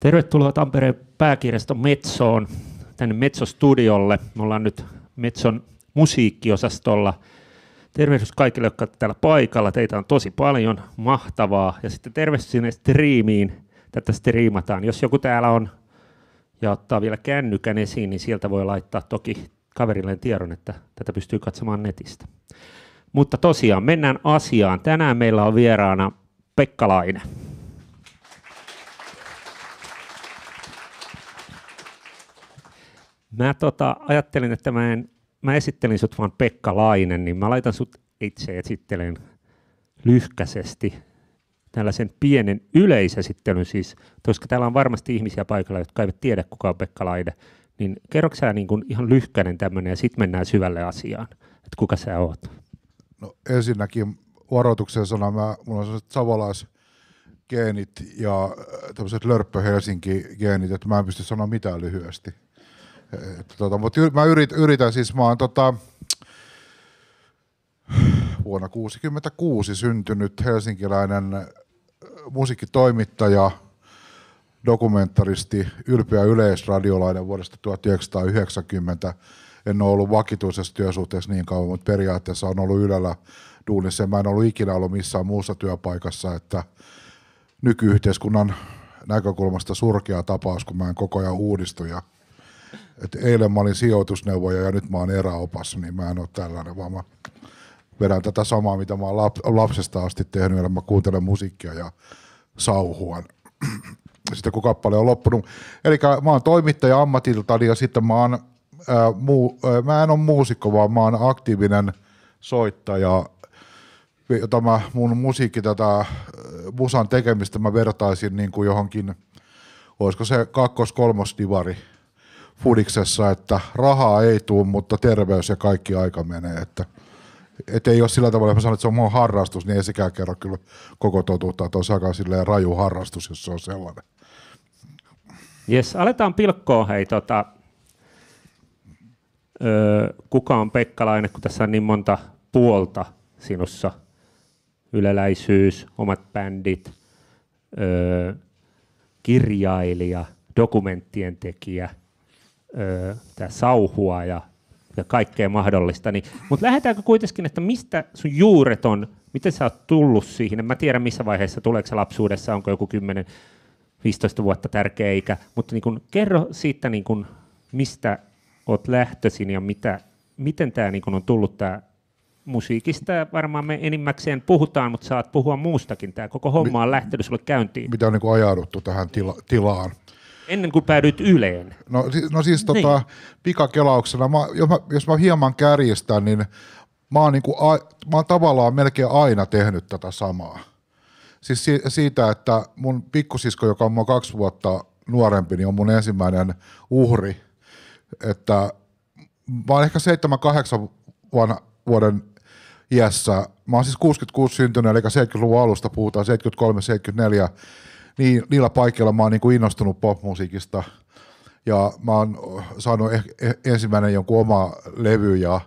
Tervetuloa Tampereen pääkirjaston Metsoon, tänne Metso-studiolle. Me ollaan nyt Metson musiikkiosastolla. Tervehdys kaikille, jotka täällä paikalla. Teitä on tosi paljon, mahtavaa. Ja sitten tervehdys sinne striimiin. Tätä striimataan. Jos joku täällä on ja ottaa vielä kännykän esiin, niin sieltä voi laittaa toki kaverilleen tiedon, että tätä pystyy katsomaan netistä. Mutta tosiaan, mennään asiaan. Tänään meillä on vieraana pekka laine. Mä tota, ajattelin, että mä, en, mä esittelin sut vaan Pekka Lainen, niin mä laitan sut itse esittelen lyhkäisesti tällaisen pienen yleisesittelyn. Siis, koska täällä on varmasti ihmisiä paikalla, jotka eivät tiedä, kuka on Pekka Laine, niin kerroksä sä niin kun ihan lyhkäinen tämmöinen ja sitten mennään syvälle asiaan, että kuka sä oot? No ensinnäkin varoituksen sana, mä, mulla on sellaiset savolais geenit ja äh, tämmöiset lörppö Helsinki geenit, että mä en pysty sanoa mitään lyhyesti tota, mutta mä yritän, yritän siis, mä oon tota, vuonna 1966 syntynyt helsinkiläinen äh, musiikkitoimittaja, dokumentaristi, ylpeä yleisradiolainen vuodesta 1990. En ole ollut vakituisessa työsuhteessa niin kauan, mutta periaatteessa on ollut Ylellä duunissa. Mä en ollut ikinä ollut missään muussa työpaikassa, että nykyyhteiskunnan näkökulmasta surkea tapaus, kun mä en koko ajan uudistu ja että eilen mä olin sijoitusneuvoja ja nyt mä oon eräopas, niin mä en ole tällainen, vaan mä vedän tätä samaa, mitä mä oon lapsesta asti tehnyt, eli mä kuuntelen musiikkia ja sauhuan. sitten kun kappale on loppunut. Eli mä oon toimittaja ammatiltani ja sitten mä oon, ää, muu, ää, mä en ole muusikko, vaan mä oon aktiivinen soittaja, jota mä mun musiikki tätä musan tekemistä mä vertaisin niin kuin johonkin, olisiko se kakkos-kolmos divari fudiksessa, että rahaa ei tule, mutta terveys ja kaikki aika menee. Että, et ei ole sillä tavalla, että mä sanon, että se on mun harrastus, niin ei sekään kerro kyllä koko totuutta, että on se aika silleen raju harrastus, jos se on sellainen. Jes, aletaan pilkkoon, hei tota, öö, kuka on Pekkalainen, kun tässä on niin monta puolta sinussa. Yleläisyys, omat bändit, öö, kirjailija, dokumenttien tekijä – öö, tää sauhua ja, ja kaikkea mahdollista. Niin, Mutta lähdetäänkö kuitenkin, että mistä sun juuret on, miten sä oot tullut siihen? En mä tiedä missä vaiheessa, tuleeko lapsuudessa, onko joku 10 15 vuotta tärkeä ikä, mutta niin kun, kerro siitä, niin kun, mistä oot lähtöisin ja mitä, miten tämä niin kun on tullut tämä musiikista varmaan me enimmäkseen puhutaan, mutta saat puhua muustakin. Tämä koko homma on lähtenyt sulle käyntiin. Mitä on niin kuin ajauduttu tähän tila- tilaan? Ennen kuin päädyit Yleen. No, no siis tota, niin. pikakelauksena, mä, jos, mä, jos mä hieman kärjistän, niin mä oon, niinku, a, mä oon tavallaan melkein aina tehnyt tätä samaa. Siis si, siitä, että mun pikkusisko, joka on mua kaksi vuotta nuorempi, niin on mun ensimmäinen uhri. Että mä oon ehkä 7-8 vuoden iässä. Mä oon siis 66 syntynyt, eli 70-luvun alusta puhutaan, 73-74 niin niillä paikoilla mä oon niin kuin innostunut popmusiikista ja mä oon äh, saanut eh, eh, ensimmäinen jonkun oma levy ja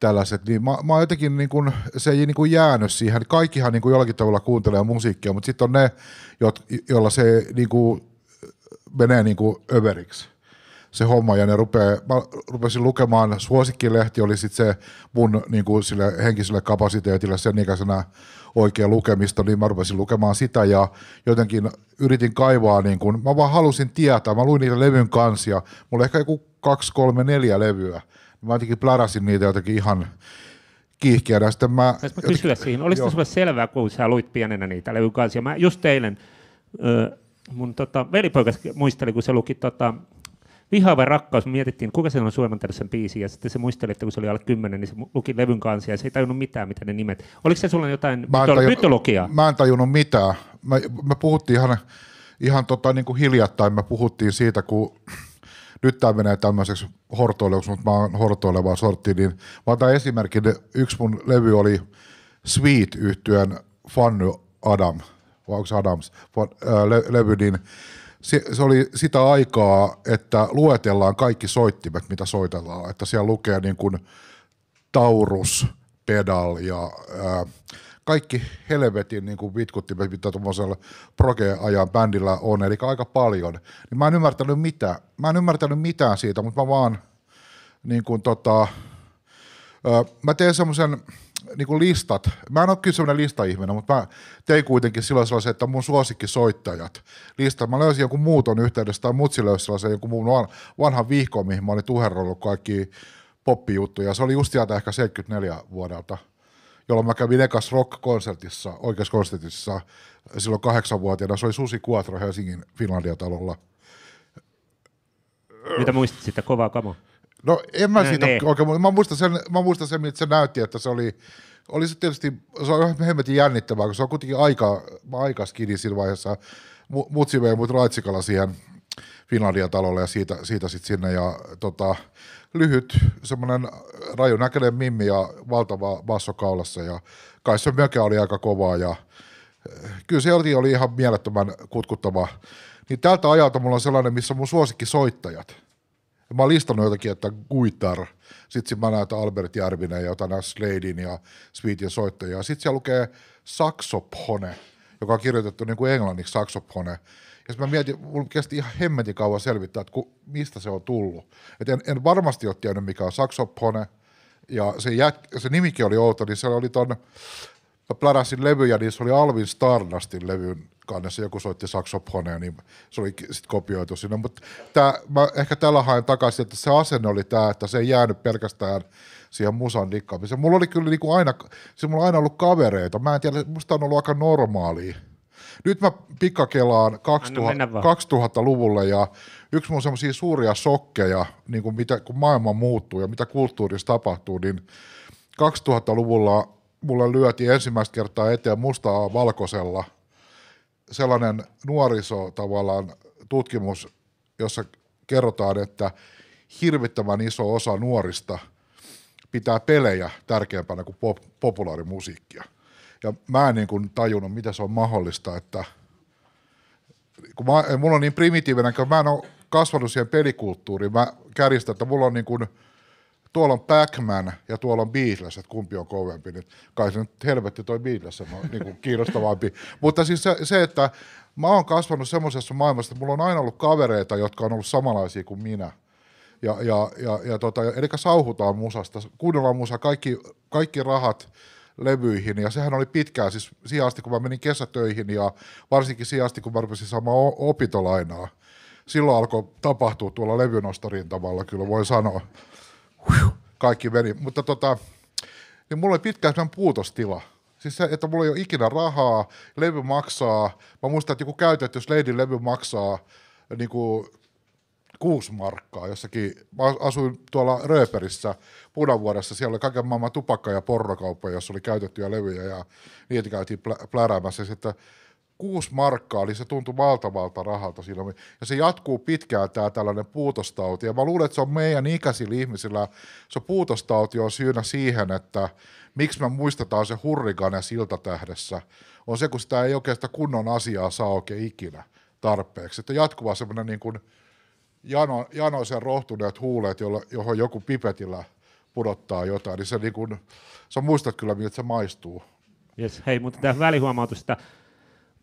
tällaiset, niin mä, mä oon jotenkin niin kuin, se ei niin kuin jäänyt siihen. Kaikkihan niin kuin jollakin tavalla kuuntelee musiikkia, mutta sitten on ne, jo, joilla se niin kuin, äh, menee niin kuin överiksi se homma ja ne rupee, mä rupesin lukemaan, suosikkilehti oli sitten se mun niin kuin sille henkiselle kapasiteetille sen ikäisenä oikea lukemista, niin mä rupesin lukemaan sitä ja jotenkin yritin kaivaa, niin kun, mä vaan halusin tietää, mä luin niitä levyn kansia, mulla ehkä joku kaksi, kolme, neljä levyä, mä jotenkin pläräsin niitä jotenkin ihan kiihkeänä. Sitten mä, mä jotenkin, kysyä siihen, olisiko sulle selvää, kun sä luit pienenä niitä levyn kansia? Mä just eilen, ö, mun tota, velipoika muisteli, kun se luki tota, vai rakkaus, mietittiin, kuka se on Suomen sen biisi, ja sitten se muisteli, että kun se oli alle kymmenen, niin se luki levyn kanssa, ja se ei tajunnut mitään, mitä ne nimet. Oliko se sulla jotain mä tajun, mytologiaa? Mä en tajunnut mitään. Mä, me puhuttiin ihan, ihan tota, niin kuin hiljattain, mä puhuttiin siitä, kun nyt tämä menee tämmöiseksi hortoileuksi, mutta mä oon hortoilevaa sorttia, niin mä otan esimerkin, yksi mun levy oli Sweet-yhtyön Fanny Adam, vai onko Adams, le- levy, niin se, se oli sitä aikaa, että luetellaan kaikki soittimet, mitä soitellaan. Että siellä lukee niin kuin Taurus, pedal ja ää, kaikki helvetin niin kuin vitkuttimet, mitä tuollaisella proge-ajan bändillä on, eli aika paljon. Niin mä en ymmärtänyt mitään, mä en ymmärtänyt mitään siitä, mutta mä vaan niin kuin tota, ää, mä teen semmoisen – niin kuin listat, mä en ole kyllä sellainen listaihminen, mutta mä tein kuitenkin silloin sellaisen, että mun suosikkisoittajat listat. Mä löysin joku muuton yhteydessä tai mutsi löysi sellaisen joku muun vanhan vihkon, mihin mä olin tuherrollut kaikki poppijuttuja. Se oli just sieltä ehkä 74 vuodelta jolloin mä kävin ekas rock-konsertissa, oikeassa konsertissa, silloin kahdeksanvuotiaana. Se oli Susi Kuatro Helsingin Finlandia-talolla. Mitä muistit sitä kovaa kamaa? No en mä siitä niin. oikein, okay, mä muistan, sen, mä muistan sen, että se näytti, että se oli, oli se tietysti, se on ihan hemmetin jännittävää, kun se on kuitenkin aika, aika skidi siinä vaiheessa, mutsi vei mut raitsikalla siihen Finlandia talolle ja siitä, siitä sitten sinne ja tota, lyhyt semmoinen raju näköinen mimmi ja valtava basso kaulassa ja kai se mökä oli aika kovaa ja eh, kyllä se oli, oli ihan mielettömän kutkuttava. Niin tältä ajalta mulla on sellainen, missä mun suosikki soittajat – ja mä oon listannut jotakin, että Guitar, sitten mä näen, että Albert Järvinen ja jotain Sladein ja Sweetin soittajia. Sitten siellä lukee Saxophone, joka on kirjoitettu niin kuin englanniksi Saxophone. Ja mä mietin, mulla kesti ihan hemmetin kauan selvittää, että ku, mistä se on tullut. Et en, en, varmasti ole tiennyt, mikä on Saxophone. ja se, jät, se nimikin oli outo, niin se oli ton mä pläräsin levyjä, niin se oli Alvin Starnastin levyn kannessa, joku soitti saksofoneja, niin se oli sitten kopioitu sinne. Mutta mä ehkä tällä haen takaisin, että se asenne oli tämä, että se ei jäänyt pelkästään siihen musan nikkaamiseen. Mulla oli kyllä niinku aina, siis mulla on aina ollut kavereita. Mä en tiedä, musta on ollut aika normaalia. Nyt mä pikkakelaan 2000, 2000-luvulle ja yksi mun semmoisia suuria sokkeja, niin kuin mitä, kun maailma muuttuu ja mitä kulttuurissa tapahtuu, niin 2000-luvulla mulle lyötiin ensimmäistä kertaa eteen mustaa valkoisella sellainen nuoriso tavallaan tutkimus, jossa kerrotaan, että hirvittävän iso osa nuorista pitää pelejä tärkeämpänä kuin pop- populaarimusiikkia. Ja mä en niin kuin tajunnut, mitä se on mahdollista, että kun mä, mulla on niin primitiivinen, kun mä en ole kasvanut siihen pelikulttuuriin, mä kärjistän, että mulla on niin kuin – tuolla on Pac-Man ja tuolla on Beatles, että kumpi on kovempi, niin kai se nyt helvetti toi Beatles on niin kuin kiinnostavampi. Mutta siis se, se, että mä oon kasvanut semmoisessa maailmassa, että mulla on aina ollut kavereita, jotka on ollut samanlaisia kuin minä. Ja, ja, ja, ja tota, eli sauhutaan musasta, kuunnellaan musaa, kaikki, kaikki rahat levyihin, ja sehän oli pitkään, siis siihen asti, kun mä menin kesätöihin, ja varsinkin siihen asti, kun mä rupesin saamaan opintolainaa, silloin alkoi tapahtua tuolla levynostorintamalla, kyllä voi sanoa kaikki meni. Mutta tota, niin mulla oli pitkään puutostila. Siis se, että mulla ei ole ikinä rahaa, levy maksaa. Mä muistan, että joku käytö, että jos Leidin levy maksaa niin kuin kuusi markkaa jossakin. Mä asuin tuolla Rööperissä Punavuodessa, siellä oli kaiken maailman tupakka- ja porrokauppa, jossa oli käytettyjä levyjä ja niitä käytiin pläräämässä. Sitten kuusi markkaa, niin se tuntui valtavalta rahalta silloin. Ja se jatkuu pitkään tämä tällainen puutostauti. Ja mä luulen, että se on meidän ikäisillä ihmisillä, se puutostauti on syynä siihen, että miksi me muistetaan se silta siltatähdessä, on se, kun sitä ei oikeastaan kunnon asiaa saa oikein ikinä tarpeeksi. Että jatkuva semmoinen niin kuin jano, janoisen rohtuneet huulet, jolla, johon joku pipetillä pudottaa jotain, niin se niin kuin, sä muistat kyllä, miltä se maistuu. Yes. Hei, mutta tämä välihuomautus, että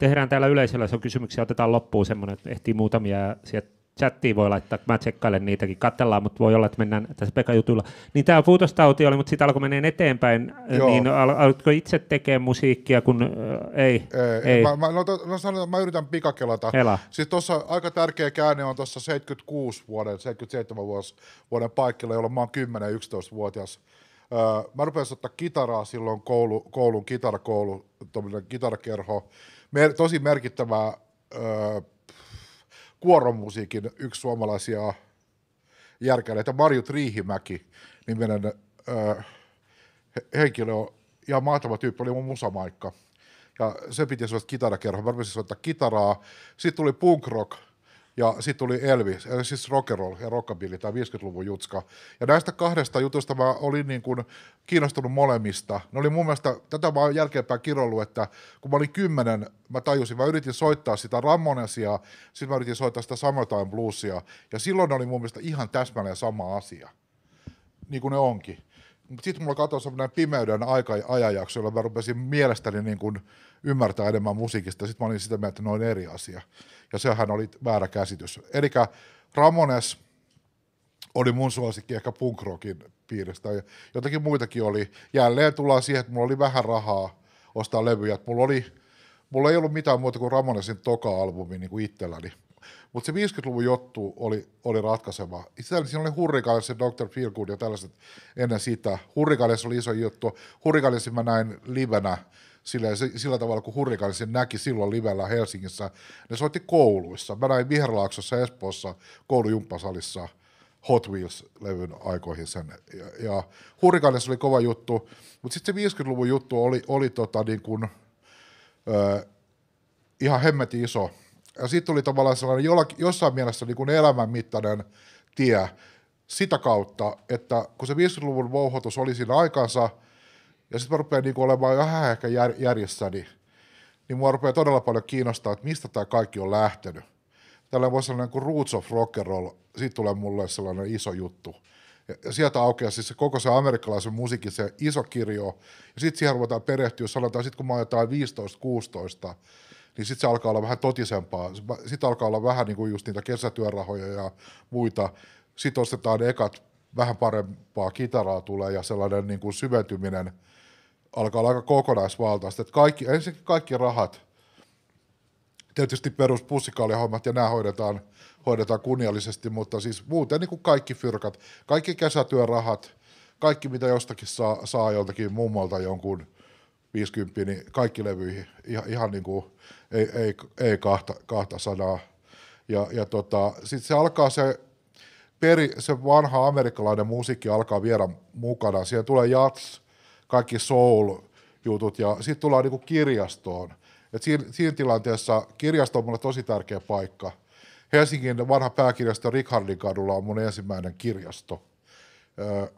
tehdään täällä yleisöllä, se on kysymyksiä, otetaan loppuun semmoinen, että ehtii muutamia ja sieltä chattiin voi laittaa, mä tsekkailen niitäkin, katsellaan, mutta voi olla, että mennään tässä Pekan jutulla. Niin tämä fuutostauti oli, mutta siitä alkoi meneen eteenpäin, Joo. niin al- itse tekemään musiikkia, kun äh, ei? ei, ei. Mä, mä, no, to, no sanon, mä yritän pikakelata. Hela. Siis tuossa aika tärkeä käänne on tuossa 76 vuoden, 77 vuos, vuoden paikalla, jolloin mä oon 10-11-vuotias. mä rupesin ottaa kitaraa silloin koulu, koulun kitarakoulu, tuommoinen kitarakerho, mer- tosi merkittävä öö, kuoromusiikin yksi suomalaisia järkäleitä, Marjut Riihimäki niminen öö, henkilö on ihan mahtava tyyppi, oli mun musamaikka. Ja se piti soittaa kitarakerho, mä rupesin soittaa kitaraa. Sitten tuli punk rock, ja sitten tuli Elvis, eli siis rockerol ja rockabilly, tai 50-luvun jutska. Ja näistä kahdesta jutusta mä olin niin kuin kiinnostunut molemmista. Ne oli mun mielestä, tätä mä oon jälkeenpäin kirollut, että kun mä olin kymmenen, mä tajusin, mä yritin soittaa sitä Ramonesia, sitten mä yritin soittaa sitä Summertime Bluesia, ja silloin ne oli mun mielestä ihan täsmälleen sama asia, niin kuin ne onkin. Mutta sitten mulla katsoi semmoinen pimeyden aika, ajanjakso, jolla mä rupesin mielestäni niin kuin ymmärtää enemmän musiikista. Sitten mä olin sitä mieltä, että noin eri asia. Ja sehän oli väärä käsitys. Eli Ramones oli mun suosikki ehkä rockin piiristä. Ja jotakin muitakin oli. Jälleen tullaan siihen, että mulla oli vähän rahaa ostaa levyjä. Että mulla, oli, mulla ei ollut mitään muuta kuin Ramonesin toka-albumi niin kuin itselläni. Mutta se 50-luvun juttu oli, oli ratkaiseva. Itse siinä oli Hurrikaanissa Dr. Feelgood ja tällaiset ennen sitä. Hurrikaanissa oli iso juttu. Hurrikaanissa mä näin livenä sillä, sillä tavalla, kun Hurrikaani sen näki silloin livellä Helsingissä. Ne soitti kouluissa. Mä näin Viherlaaksossa Espoossa koulujumppasalissa Hot Wheels-levyn aikoihin sen. Ja, ja Hurrikaanissa oli kova juttu, mutta sitten se 50-luvun juttu oli, oli tota niin kun, ö, ihan hemmeti iso. Ja siitä tuli tavallaan sellainen jollakin, jossain mielessä niin kuin elämänmittainen tie sitä kautta, että kun se 50-luvun vouhotus oli siinä aikansa – ja sitten mä rupean niin olemaan vähän ehkä jär, järjessäni, niin, niin mua rupeaa todella paljon kiinnostaa, että mistä tämä kaikki on lähtenyt. Tällä voi sellainen kuin Roots of Rock and Roll, siitä tulee mulle sellainen iso juttu. Ja, ja sieltä aukeaa siis se koko se amerikkalaisen musiikin se iso kirjo, ja sitten siihen ruvetaan perehtyä, jos sanotaan, sitten kun mä oon jotain 15-16, niin sitten se alkaa olla vähän totisempaa. Sitten alkaa olla vähän niin kuin just niitä kesätyörahoja ja muita. Sitten ostetaan ekat vähän parempaa kitaraa tulee ja sellainen niin kuin syventyminen – alkaa olla aika kokonaisvaltaista. Että kaikki, ensinnäkin kaikki rahat, tietysti perus pussikaalihommat ja nämä hoidetaan, hoidetaan kunniallisesti, mutta siis muuten niin kuin kaikki fyrkat, kaikki kesätyörahat, kaikki mitä jostakin saa, saa joltakin mummolta jonkun 50, niin kaikki levyihin, ihan, ihan niin kuin, ei, ei, ei kahta, kahta sanaa. Ja, ja tota, sitten se alkaa se, peri, se vanha amerikkalainen musiikki alkaa viedä mukana. Siihen tulee jats, kaikki soul-jutut ja sitten tullaan niinku kirjastoon. Et siinä, siinä tilanteessa kirjasto on mulle tosi tärkeä paikka. Helsingin vanha pääkirjasto Rikhardin kadulla on mun ensimmäinen kirjasto. Ö,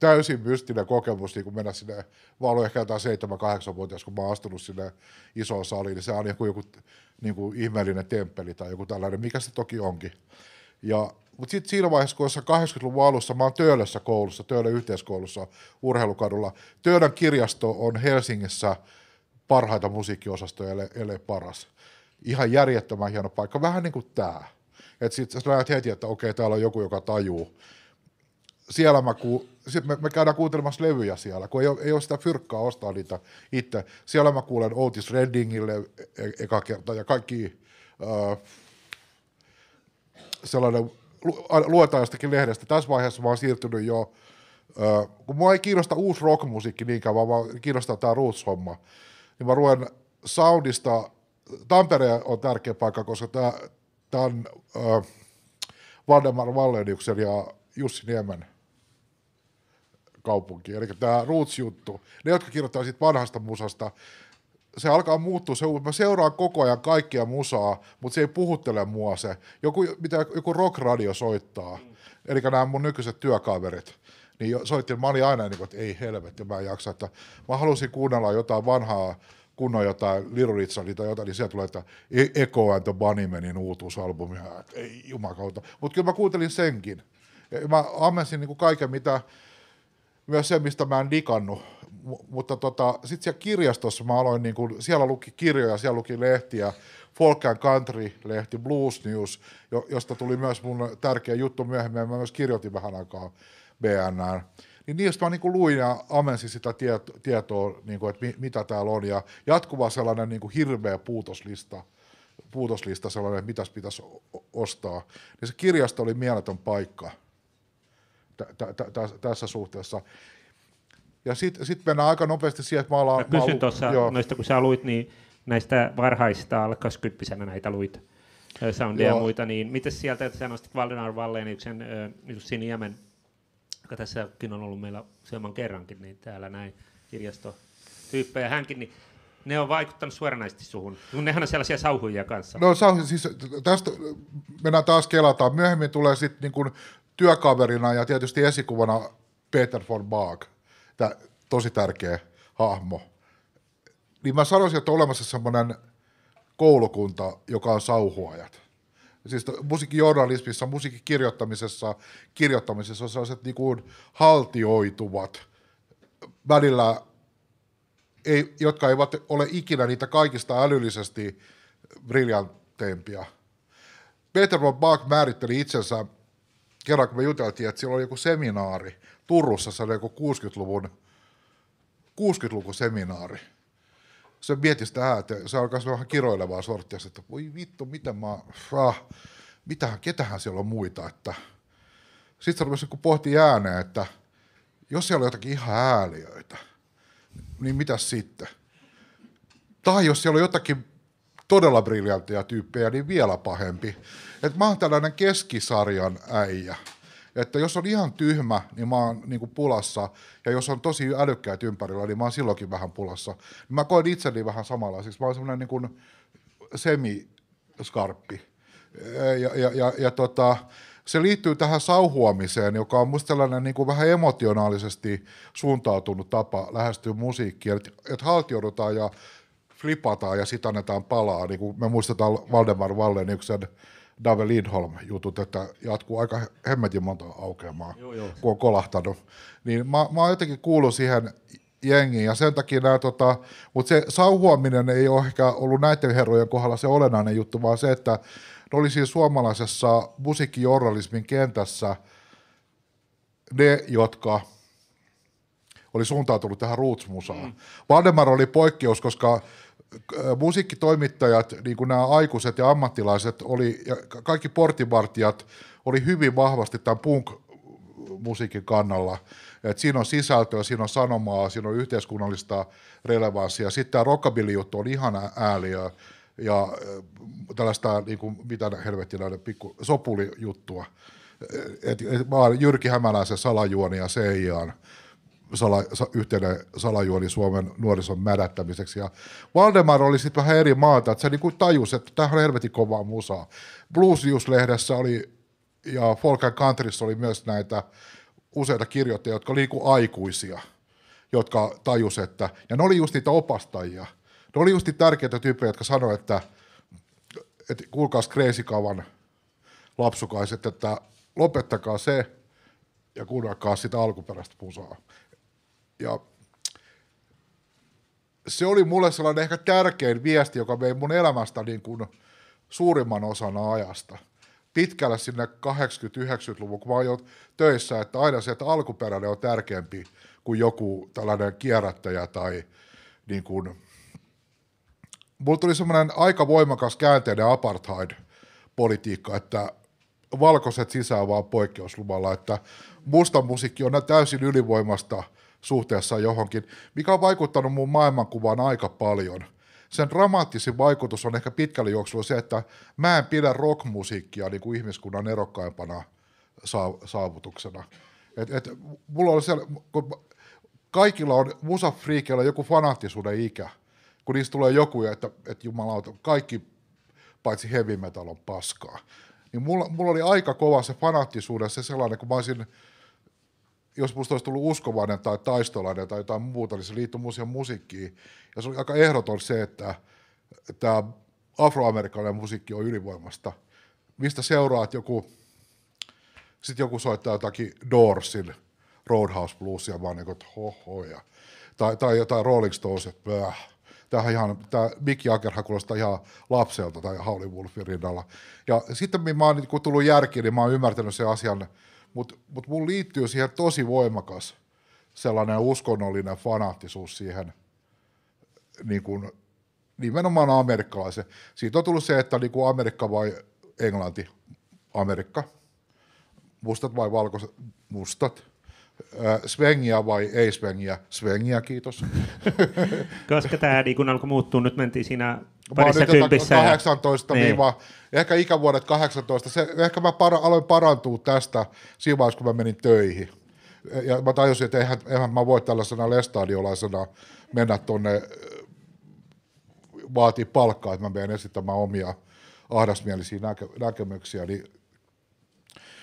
täysin mystinen kokemus niin kun mennä sinne, mä olin ehkä jotain 7-8-vuotias, kun mä oon astunut sinne isoon saliin, niin se on niinku joku, joku niin kuin ihmeellinen temppeli tai joku tällainen, mikä se toki onkin. Ja, mutta sitten siinä vaiheessa, kun 80-luvun alussa mä oon Töölössä koulussa, Töölön yhteiskoulussa urheilukadulla, Töölön kirjasto on Helsingissä parhaita musiikkiosastoja, ellei, paras. Ihan järjettömän hieno paikka, vähän niin kuin tämä. Että sitten sä näet heti, että okei, täällä on joku, joka tajuu. Siellä mä ku... Sitten me, me käydään kuuntelemassa levyjä siellä, kun ei ole, ei ole sitä fyrkkaa ostaa niitä itse. Siellä mä kuulen Otis Reddingille e-, e eka kerta ja kaikki... Uh, sellainen, luetaan jostakin lehdestä, tässä vaiheessa mä oon siirtynyt jo, kun mua ei kiinnosta uusi rockmusiikki niinkään, vaan mä kiinnostaa tämä roots-homma, niin mä ruen soundista, Tampere on tärkeä paikka, koska tämä, on äh, Valdemar Valleniuksen ja Jussi Niemen kaupunki, eli tämä Roots-juttu, ne, jotka kirjoittaa siitä vanhasta musasta, se alkaa muuttua, se, mä seuraan koko ajan kaikkia musaa, mutta se ei puhuttele mua se. Joku, mitä joku rockradio soittaa, mm. eli nämä mun nykyiset työkaverit, niin soitti mä olin aina niin kuin, että ei helvetti, mä en jaksa, että mä halusin kuunnella jotain vanhaa kunnon jotain Little tai jotain, niin sieltä tulee, että e- Echo and the Bunnymanin uutuusalbumia, että ei jumakautta, Mutta kyllä mä kuuntelin senkin. Ja mä ammensin niin kuin kaiken, mitä, myös se, mistä mä en dikannut, mutta tota, sitten siellä kirjastossa mä aloin, niin kuin, siellä luki kirjoja, siellä luki lehtiä, Folk and Country-lehti, Blues News, jo, josta tuli myös mun tärkeä juttu myöhemmin, mä myös kirjoitin vähän aikaa BNään. Niin niistä mä niin kuin luin ja amensin sitä tiet, tietoa, niin kuin, että mi, mitä täällä on, ja jatkuva sellainen niin kuin hirveä puutoslista, puutoslista sellainen, että mitäs pitäisi ostaa. Niin se kirjasto oli mieletön paikka tässä suhteessa. Ja sitten sit mennään aika nopeasti siihen, että mä alan... Mä kysyn tuossa noista, kun sä luit, niin näistä varhaisista alle näitä luit soundia ja muita, niin miten sieltä, että sä nostit Valdenar Valleniksen niin äh, niin Siniemen, joka tässäkin on ollut meillä useamman kerrankin, niin täällä näin kirjastotyyppejä hänkin, niin ne on vaikuttanut suoranaisesti suhun, kun nehän on sellaisia sauhuja kanssa. No sauhuja, siis tästä mennään taas kelataan. Myöhemmin tulee sitten niin työkaverina ja tietysti esikuvana Peter von Baag, tää, tosi tärkeä hahmo, niin mä sanoisin, että on olemassa semmoinen koulukunta, joka on sauhuajat. Siis musiikkijournalismissa, musiikkikirjoittamisessa, kirjoittamisessa on sellaiset niin kuin haltioituvat, välillä, ei, jotka eivät ole ikinä niitä kaikista älyllisesti briljanteimpia. Peter von Bach määritteli itsensä kerran, kun me juteltiin, että siellä oli joku seminaari, Turussa se oli joku 60-luvun 60 seminaari. Se mietti sitä ääntä, se alkaa vähän kiroilevaa sorttia, että voi vittu, mitä mä, ah, mitähän, ketähän siellä on muita, että sitten se rupesi niinku pohti ääneen, että jos siellä on jotakin ihan ääliöitä, niin mitä sitten? Tai jos siellä on jotakin todella briljantteja tyyppejä, niin vielä pahempi. Et mä oon tällainen keskisarjan äijä. Että jos on ihan tyhmä, niin mä oon niin kuin pulassa, ja jos on tosi älykkäät ympärillä, niin mä oon silloinkin vähän pulassa. Niin mä koen itseni vähän samalla, siis mä oon semmoinen niin semiskarppi. Ja, ja, ja, ja tota, se liittyy tähän sauhuamiseen, joka on musta tällainen niin kuin vähän emotionaalisesti suuntautunut tapa lähestyä musiikkia, että et haltioidutaan ja flipataan ja sit annetaan palaa, niin kuin me muistetaan Valdemar Vallen yksi Dave Lindholm-jutut, että jatkuu aika hemmetin monta aukeamaa, joo, joo. kun on kolahtanut. Niin mä, mä oon jotenkin kuullut siihen jengiin ja sen takia nämä, tota, mutta se sauhuaminen ei ole ehkä ollut näiden herrojen kohdalla se olennainen juttu, vaan se, että ne oli siinä suomalaisessa musiikkijournalismin kentässä ne, jotka oli suuntautunut tähän roots-musaan. Mm. Valdemar oli poikkeus, koska Äh, musiikkitoimittajat, niin kuin nämä aikuiset ja ammattilaiset, oli, ja kaikki portinvartijat oli hyvin vahvasti tämän punk-musiikin kannalla. Et siinä on sisältöä, siinä on sanomaa, siinä on yhteiskunnallista relevanssia. Sitten tämä rockabilly-juttu on ihan ääliö ja äh, tällaista, niin kuin, mitä helvetti näiden pikku sopulijuttua. Et, et, mä oon Jyrki Hämäläisen ja Seijaan sala, yhteinen salajuoni Suomen nuorison mädättämiseksi. Ja Valdemar oli sitten vähän eri maata, että se niinku tajusi, että tämähän on helvetin kovaa musaa. Bluesjuice-lehdessä oli ja Folk and Countryssa oli myös näitä useita kirjoittajia, jotka oli niinku aikuisia, jotka tajus, että, ja ne oli just niitä opastajia. Ne oli just niitä tärkeitä tyyppejä, jotka sanoivat että, että kuulkaas kreisikavan lapsukaiset, että lopettakaa se, ja kuunnelkaa sitä alkuperäistä musaa ja se oli mulle sellainen ehkä tärkein viesti, joka vei mun elämästä niin kuin suurimman osan ajasta. Pitkällä sinne 80-90-luvun, kun mä oon töissä, että aina se, että alkuperäinen on tärkeämpi kuin joku tällainen kierrättäjä tai niin kuin... Mulla tuli semmoinen aika voimakas käänteinen apartheid-politiikka, että valkoiset sisään vaan poikkeusluvalla, että musta musiikki on täysin ylivoimasta – suhteessa johonkin, mikä on vaikuttanut mun maailmankuvaan aika paljon. Sen dramaattisin vaikutus on ehkä pitkällä juoksulla se, että mä en pidä rockmusiikkia niin kuin ihmiskunnan erokkaimpana saavutuksena. Et, et, mulla on siellä, kun kaikilla on musafriikeillä joku fanaattisuuden ikä, kun niistä tulee joku, että, että jumalauta, kaikki paitsi heavy metal on paskaa. Niin mulla, mulla oli aika kova se fanaattisuudessa se sellainen, kun mä olisin jos musta olisi tullut uskovainen tai taistolainen tai jotain muuta, niin se liittyy musiikkiin. musiikkiin. Ja se oli aika ehdoton se, että tämä afroamerikkalainen musiikki on ylivoimasta. Mistä seuraa, että joku, sit joku soittaa jotakin Doorsin Roadhouse Bluesia, vaan niin kuin, että hoho, ja, tai, tai jotain Rolling Stones, että bäh. Tämähän ihan, tämä Mick Jaggerhan kuulostaa ihan lapselta tai Howlin Wolfin rinnalla. Ja sitten kun mä oon kun niinku tullut järkiin, niin mä oon ymmärtänyt sen asian, mutta mut mun liittyy siihen tosi voimakas sellainen uskonnollinen fanaattisuus siihen niin kun, nimenomaan amerikkalaisen. Siitä on tullut se, että niin kuin Amerikka vai Englanti, Amerikka, mustat vai valkoiset, mustat, svengiä vai ei svengiä, svengiä kiitos. Koska tämä niin kun alkoi muuttua, nyt mentiin siinä parissa kympissä. 18 ja... viiva, niin. ehkä ikävuodet 18, se, ehkä mä para, aloin parantua tästä siinä vaiheessa, kun mä menin töihin. Ja mä tajusin, että eihän, eihän mä voi tällaisena lestadiolaisena mennä tonne vaatii palkkaa, että mä menen esittämään omia ahdasmielisiä näkö, näkemyksiä, niin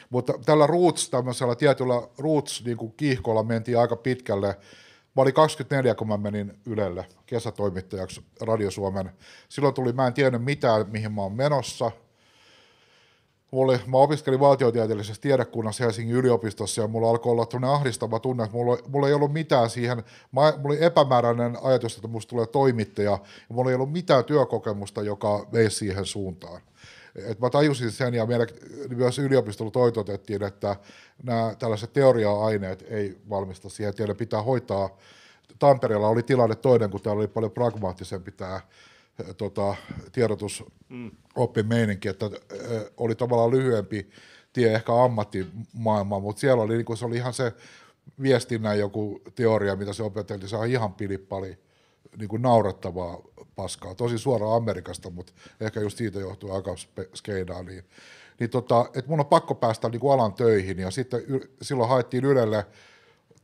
mutta tällä roots, tämmöisellä tietyllä roots niin mentiin aika pitkälle. Mä olin 24, kun mä menin Ylelle kesätoimittajaksi Radio Suomen. Silloin tuli, mä en tiennyt mitään, mihin mä oon menossa. Mulla oli, mä opiskelin valtiotieteellisessä tiedekunnassa Helsingin yliopistossa ja mulla alkoi olla tunne ahdistava tunne, että mulla, mulla ei ollut mitään siihen, mä, mulla oli epämääräinen ajatus, että musta tulee toimittaja ja mulla ei ollut mitään työkokemusta, joka vei siihen suuntaan. Et mä tajusin sen ja meillä myös yliopistolla toitotettiin, että nämä tällaiset teoria-aineet ei valmista siihen, että pitää hoitaa Tampereella oli tilanne toinen, kun täällä oli paljon pragmaattisempi tämä tota, tiedotusoppimeininki, että ö, oli tavallaan lyhyempi tie ehkä ammattimaailmaan, mutta siellä oli, niin se oli ihan se viestinnän joku teoria, mitä se opeteltiin, se on ihan pilippali niin kuin naurattavaa paskaa, tosi suoraan Amerikasta, mutta ehkä just siitä johtuu aika skeinaa, niin, niin tota, että mun on pakko päästä niin kuin alan töihin, ja sitten y- silloin haettiin Ylelle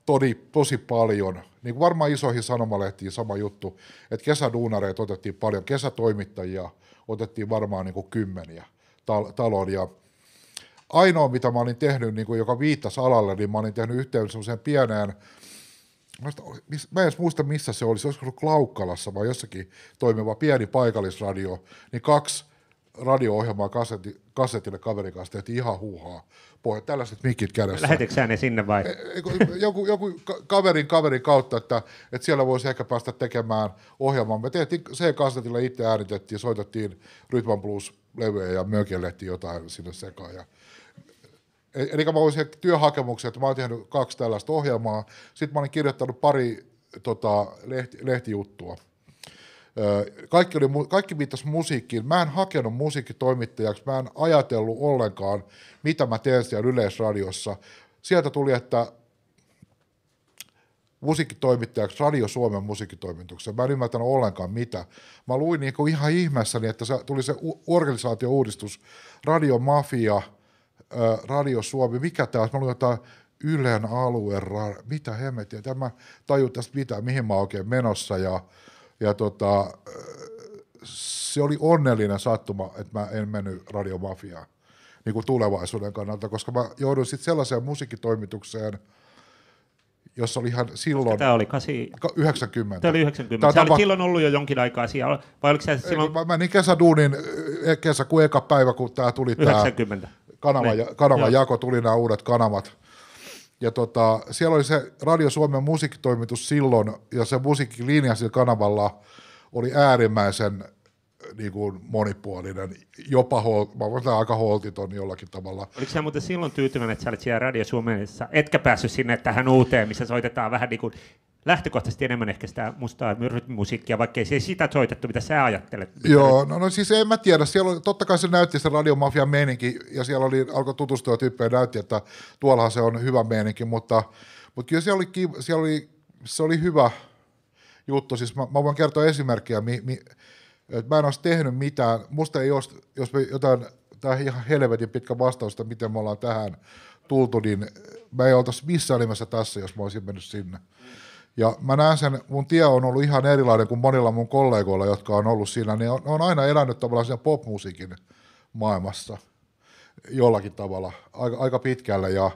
todi, tosi paljon, niin kuin varmaan isoihin sanomalehtiin sama juttu, että kesäduunareita otettiin paljon, kesätoimittajia otettiin varmaan niin kuin kymmeniä tal- taloon ja ainoa, mitä mä olin tehnyt, niin kuin joka viittasi alalle, niin mä olin tehnyt yhteen semmoiseen pieneen, mä en edes muista missä se oli, se olisi ollut Klaukkalassa vai jossakin toimiva pieni paikallisradio, niin kaksi radio-ohjelmaa kasetti, kasetille kaverin kanssa, tehtiin ihan huuhaa. Poja, tällaiset mikit kädessä. Lähetekö sä ne sinne vai? E, e, joku, joku kaverin kaverin kautta, että, että siellä voisi ehkä päästä tekemään ohjelmaa. Me tehtiin se kasetilla itse äänitettiin, soitettiin Rytman Blues-levyjä ja mökellettiin jotain sinne sekaan. Ja e, Eli mä voisin työhakemuksia, että mä oon tehnyt kaksi tällaista ohjelmaa. Sitten mä olin kirjoittanut pari tota, lehti, lehtijuttua kaikki, oli, kaikki viittasi musiikkiin. Mä en hakenut musiikkitoimittajaksi, mä en ajatellut ollenkaan, mitä mä teen siellä Yleisradiossa. Sieltä tuli, että musiikkitoimittajaksi Radio Suomen musiikkitoimituksessa. Mä en ymmärtänyt ollenkaan mitä. Mä luin niin kuin ihan ihmeessäni, että se tuli se organisaatio-uudistus, Radio Mafia, Radio Suomi, mikä tämä, mä luin jotain Ylen alueen, mitä hemmettiä, tämä taju tästä mitä, mihin mä oon oikein menossa ja ja tota, se oli onnellinen sattuma, että mä en mennyt radiomafiaan niin kuin tulevaisuuden kannalta, koska mä jouduin sitten sellaiseen musiikkitoimitukseen, jossa oli ihan silloin... tämä oli 80. 90. Tämä oli 90. Tämä tämä tapa... silloin ollut jo jonkin aikaa siellä, vai oliko se silloin... Ei, mä menin kesäduunin e, kesäkuun eka päivä, kun tämä tuli 90. tämä kanava, kanavan niin. kanava jako, tuli nämä uudet kanavat. Ja tota, siellä oli se Radio Suomen musiikkitoimitus silloin, ja se musiikkilinja sillä kanavalla oli äärimmäisen niin kuin monipuolinen, jopa hol, mä voin aika holtiton jollakin tavalla. Oliko sä muuten silloin tyytyväinen, että sä olit siellä Radio Suomessa, etkä päässyt sinne tähän uuteen, missä soitetaan vähän niin kuin lähtökohtaisesti enemmän ehkä sitä mustaa rytmimusiikkia, vaikkei se ei sitä soitettu, mitä sä ajattelet. Joo, no, no siis en mä tiedä. Siellä oli, totta kai se näytti se radiomafian meininki, ja siellä oli, alkoi tutustua tyyppejä, näytti, että tuollahan se on hyvä meininki, mutta, mutta kyllä siellä oli, siellä oli, se oli hyvä juttu. Siis mä, mä voin kertoa esimerkkiä, mi, mi, että mä en olisi tehnyt mitään. Musta ei olisi, jos me jotain, tämä ihan helvetin pitkä että miten me ollaan tähän tultu, niin mä ei oltaisi missään nimessä tässä, jos mä olisin mennyt sinne. Mm. Ja mä näen sen, mun tie on ollut ihan erilainen kuin monilla mun kollegoilla, jotka on ollut siinä, niin on, on aina elänyt tavallaan siinä popmusiikin maailmassa jollakin tavalla, aika, aika pitkälle. Ja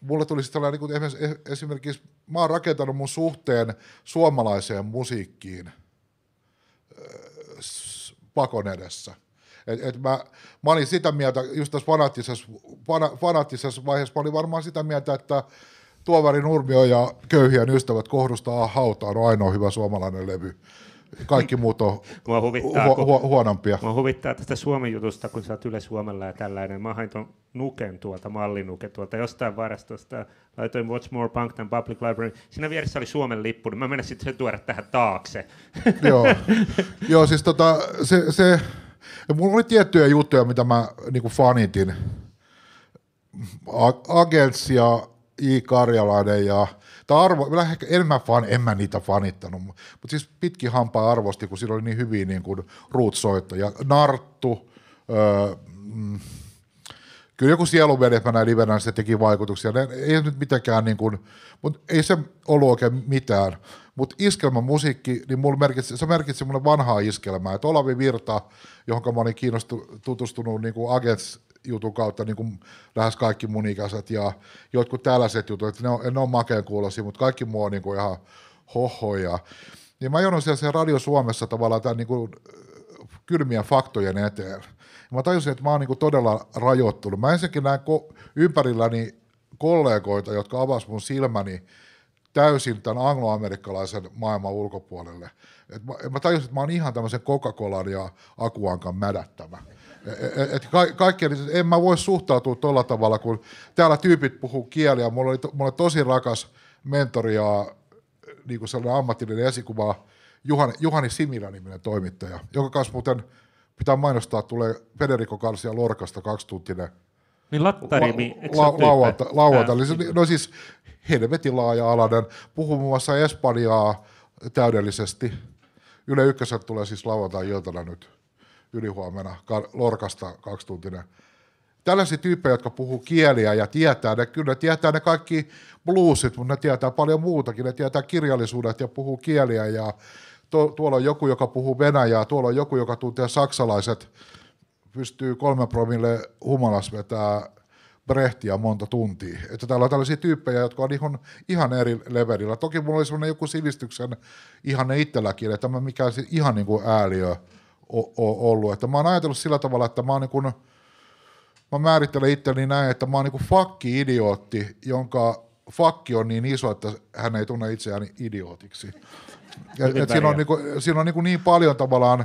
mulle tuli sitten niin kuin eh, esimerkiksi, mä oon rakentanut mun suhteen suomalaiseen musiikkiin eh, pakon edessä. Et, et mä, mä olin sitä mieltä, just tässä fanaattisessa, fana, fanaattisessa vaiheessa mä olin varmaan sitä mieltä, että Tuovari Nurmio ja Köyhien ystävät kohdustaa hautaan on ainoa hyvä suomalainen levy. Kaikki muut on mua huvittaa, hu- hu- huonompia. Mua huvittaa tästä Suomen jutusta, kun sä oot Yle Suomella ja tällainen. Mä hain ton nuken tuolta, mallinuken tuolta jostain varastosta. Laitoin Watch More Punk than Public Library. Siinä vieressä oli Suomen lippu, niin mä menen sitten sen tuoda tähän taakse. Joo, Joo siis tota, se, se, mulla oli tiettyjä juttuja, mitä mä niinku fanitin. Agents ja I. Karjalainen ja tai arvo, en mä, fan, en mä niitä fanittanut, mutta siis pitki hampaa arvosti, kun sillä oli niin hyviä niin kuin ja Narttu, öö, mm, kyllä joku sieluvedet mä näin livenä, se teki vaikutuksia. Ne, ei nyt mitenkään, niin kuin, mutta ei se ollut oikein mitään. Mutta musiikki niin mulla merkitsi, se merkitsi mulle vanhaa iskelmää. Että Olavi Virta, johon mä olin kiinnostunut tutustunut niin kuin Agents jutun kautta niin kuin lähes kaikki mun ikäiset ja jotkut tällaiset jutut, että ne on, ne on makeen kuulosia, mutta kaikki muu on niin kuin ihan hohoja. Niin mä joudun siellä, siellä Radio Suomessa tavallaan tämän niin kuin äh, kylmien faktojen eteen. Ja mä tajusin, että mä oon niin todella rajoittunut. Mä ensinnäkin näin ko- ympärilläni kollegoita, jotka avasivat mun silmäni täysin tämän angloamerikkalaisen maailman ulkopuolelle. Et mä, mä tajusin, että mä oon ihan tämmöisen Coca-Colan ja Akuankan mädättämä. Et ka- kaikkea, niin en mä voi suhtautua tuolla tavalla, kun täällä tyypit puhuu kieliä. Mulla oli, to, mulla oli tosi rakas mentori ja niin kuin sellainen ammatillinen esikuva, Juhani, Juhani Simila niminen toimittaja, joka kanssa muuten pitää mainostaa, tulee Federico Garcia Lorkasta kaksituntinen niin lattarimi, niin la, la, la, la, Eli no siis helvetin laaja-alainen, puhuu muun muassa Espanjaa täydellisesti. Yle Ykkösen tulee siis lauantai-iltana nyt ylihuomenna Lorkasta kaksituntinen. Tällaisia tyyppejä, jotka puhuu kieliä ja tietää ne, kyllä ne tietää ne kaikki bluesit, mutta ne tietää paljon muutakin, ne tietää kirjallisuudet ja puhuu kieliä ja to, tuolla on joku, joka puhuu venäjää, tuolla on joku, joka tuntee saksalaiset, pystyy kolme promille humalas vetää Brehtiä monta tuntia. Että täällä on tällaisia tyyppejä, jotka on ihan, ihan eri levelillä. Toki mulla oli sellainen joku sivistyksen ihan ne itselläkin, että mä mikään ihan niin kuin ääliö o- ollut. Että mä oon ajatellut sillä tavalla, että mä oon niin kuin, mä määrittelen itselleni näin, että mä oon niin fakki-idiootti, jonka fakki on niin iso, että hän ei tunne itseään idiootiksi. Et, et siinä on, niin, siinä on niin, niin paljon tavallaan,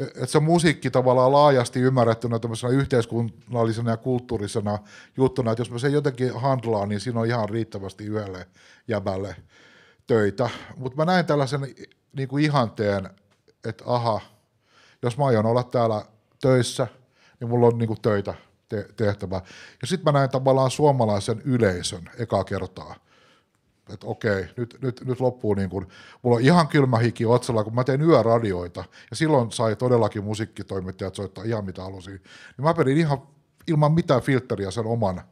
että se musiikki tavallaan laajasti ymmärrettynä tämmöisenä yhteiskunnallisena ja kulttuurisena juttuna, että jos mä sen jotenkin handlaan, niin siinä on ihan riittävästi yhdelle jäbälle töitä. Mutta mä näin tällaisen niin kuin ihanteen, että aha – jos mä aion olla täällä töissä, niin mulla on niinku töitä te- tehtävä. Ja sitten mä näin tavallaan suomalaisen yleisön ekaa kertaa. Että okei, nyt, nyt, nyt loppuu niin kuin, mulla on ihan kylmä hiki otsalla, kun mä tein yöradioita, ja silloin sai todellakin musiikkitoimittajat soittaa ihan mitä halusin. Niin mä perin ihan ilman mitään filtteriä sen oman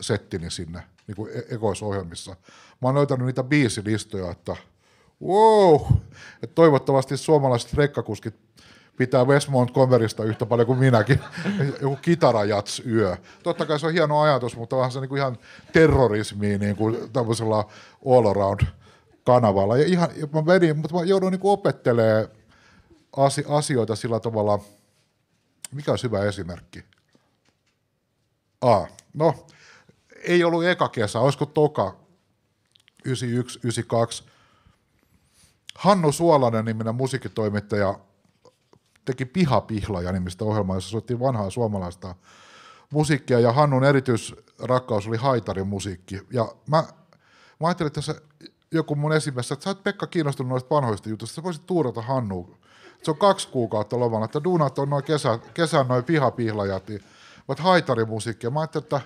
settini sinne niin kuin e-, ekoisohjelmissa. Mä oon löytänyt niitä biisilistoja, että – wow. Et toivottavasti suomalaiset rekkakuskit pitää Westmont Converista yhtä paljon kuin minäkin. Joku kitarajats yö. Totta kai se on hieno ajatus, mutta vähän se niin kuin ihan terrorismiin niin kuin tämmöisellä all around kanavalla. Ja ihan, mä vedin, mutta mä joudun niin opettelemaan asioita sillä tavalla, mikä on hyvä esimerkki? A. No, ei ollut eka kesä, olisiko toka 91, 92, Hannu Suolanen niminen musiikkitoimittaja teki Pihapihlaja nimistä ohjelmaa, jossa soitti vanhaa suomalaista musiikkia ja Hannun erityisrakkaus oli haitarin musiikki. Ja mä, mä ajattelin, että se joku mun esimies, että sä oot Pekka kiinnostunut noista vanhoista jutuista, sä voisit tuurata Hannu. Se on kaksi kuukautta lomalla, että duunat on noin kesä, kesän noin pihapihlajat, niin ovat haitarimusiikkia. Mä ajattelin, että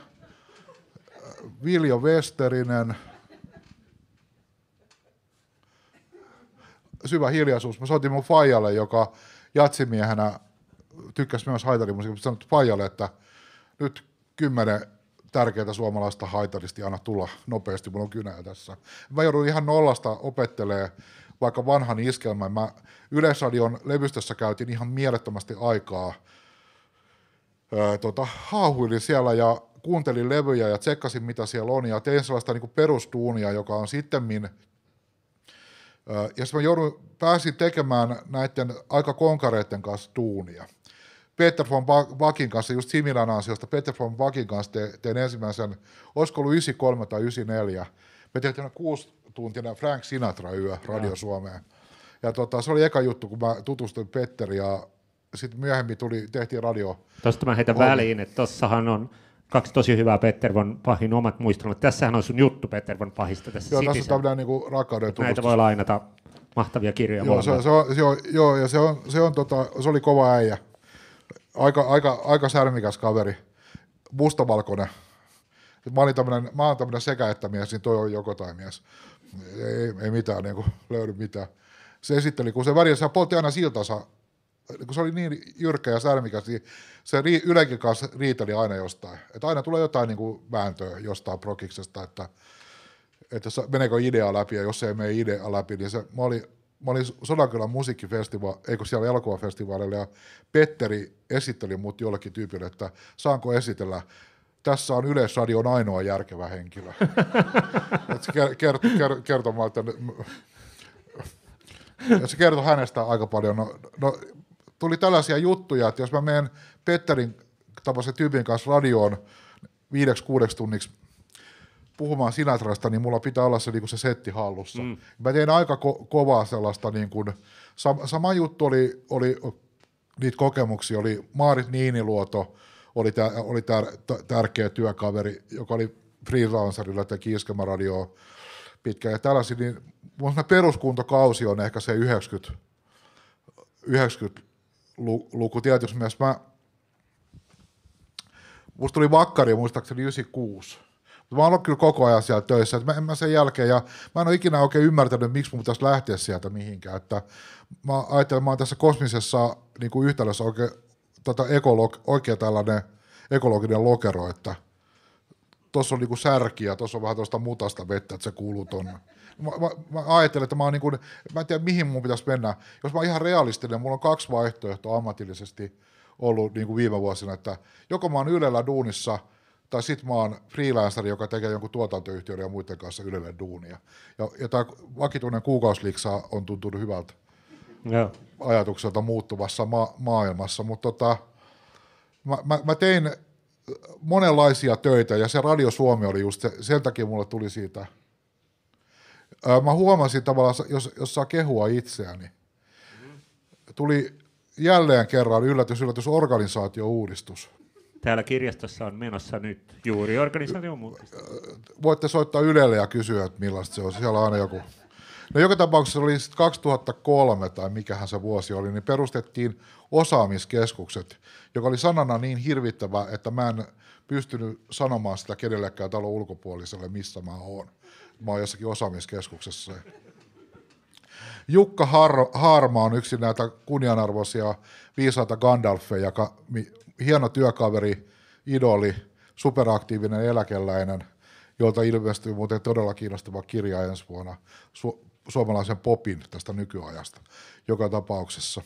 Viljo Westerinen, syvä hiljaisuus. Mä soitin mun Fajalle, joka jatsimiehenä tykkäsi myös haitarimusiikasta, sanoin Fajalle, että nyt kymmenen tärkeää suomalaista haitaristi aina anna tulla nopeasti, mulla on kynää tässä. Mä joudun ihan nollasta opettelee vaikka vanhan iskelmän. Mä Yleisradion levystössä käytin ihan mielettömästi aikaa. Öö, tota, haahuilin siellä ja kuuntelin levyjä ja tsekkasin mitä siellä on ja tein sellaista niin perustuunia, joka on sittemmin ja sitten mä joudun, pääsin tekemään näiden aika konkareiden kanssa tuunia. Peter von Wackin kanssa, just Similan ansiosta, Peter von Wackin kanssa te, tein ensimmäisen, olisiko ollut 93 tai 94, me tehtiin kuusi tuntia Frank Sinatra-yö Radio Suomeen. Ja tota, se oli eka juttu, kun mä tutustuin Petteri ja sitten myöhemmin tuli, tehtiin radio. Tuosta mä heitän Oli. väliin, että tossahan on kaksi tosi hyvää Peter von Pahin omat muistelmat. Tässähän on sun juttu Peter von Pahista tässä Joo, Citissä. tässä on niinku rakkauden tunnustus. Näitä voi lainata. Mahtavia kirjoja. Joo, se, se on, joo, joo, ja se, on, se, on, tota, se oli kova äijä. Aika, aika, aika särmikäs kaveri. Mustavalkoinen. Mä, olin tämmönen, mä olen tämmöinen sekä että mies, niin toi on joko tai mies. Ei, ei mitään, niin kuin, löydy mitään. Se esitteli, kun se se poltti aina siltansa kun se oli niin jyrkkä ja särmikä, niin se ri, Ylenkin kanssa riiteli aina jostain. Että aina tulee jotain niin kuin vääntöä jostain prokiksesta, että, että meneekö idea läpi, ja jos ei mene idea läpi, niin se, mä olin, mä olin Sodankylän musiikkifestivaali, eikö siellä elokuvafestivaalilla, ja Petteri esitteli mut jollekin tyypille, että saanko esitellä tässä on Yleisradion ainoa järkevä henkilö. että kert, kert, kertomaan, että ja se kertoi hänestä aika paljon. No, no tuli tällaisia juttuja, että jos mä menen Petterin tapaisen tyypin kanssa radioon viideksi kuudeksi tunniksi puhumaan Sinatrasta, niin mulla pitää olla se, niin se setti hallussa. Mm. Mä tein aika ko- kovaa sellaista, niin kuin, sam- sama juttu oli, oli, niitä kokemuksia, oli Maarit Niiniluoto, oli, tär- oli tär, tärkeä työkaveri, joka oli freelancerilla, teki iskemäradioa pitkään ja tällaisia, niin mun peruskuntokausi on ehkä se 90 luku tietysti myös mä, musta tuli vakkari muistaakseni 96, mutta mä oon kyllä koko ajan siellä töissä, että mä, en mä sen jälkeen, ja mä en ole ikinä oikein ymmärtänyt, miksi mun pitäisi lähteä sieltä mihinkään, että mä ajattelen, että mä oon tässä kosmisessa niin kuin yhtälössä oikein, tota ekolog, oikein tällainen ekologinen lokero, että tuossa on niinku särkiä, tuossa on vähän tuosta mutasta vettä, että se kuuluu tuonne mä, mä, mä ajattelen, että mä, oon niin kuin, mä en tiedä mihin mun pitäisi mennä. Jos mä oon ihan realistinen, mulla on kaksi vaihtoehtoa ammatillisesti ollut niin kuin viime vuosina, että joko mä oon Ylellä duunissa – tai sit mä oon freelanceri, joka tekee jonkun tuotantoyhtiön ja muiden kanssa Ylelle duunia. Ja, ja tämä vakituinen kuukausliksa on tuntunut hyvältä yeah. ajatukselta muuttuvassa ma- maailmassa, mutta tota, mä, mä, mä tein monenlaisia töitä ja se Radio Suomi oli just se, sen takia mulla tuli siitä – mä huomasin tavallaan, jos, jos saa kehua itseäni, tuli jälleen kerran yllätys, yllätys organisaatio-uudistus. Täällä kirjastossa on menossa nyt juuri organisaatio muutista. Voitte soittaa Ylelle ja kysyä, että millaista se on. Siellä on aina joku. No joka tapauksessa oli 2003 tai mikähän se vuosi oli, niin perustettiin osaamiskeskukset, joka oli sanana niin hirvittävä, että mä en pystynyt sanomaan sitä kenellekään talon ulkopuoliselle, missä mä oon. Mä oon jossakin osaamiskeskuksessa. Jukka Har- Harma on yksi näitä kunnianarvoisia viisaita Gandalfeja, ka- mi- hieno työkaveri, idoli, superaktiivinen eläkeläinen, jolta ilmestyy muuten todella kiinnostava kirja ensi vuonna su- suomalaisen popin tästä nykyajasta joka tapauksessa.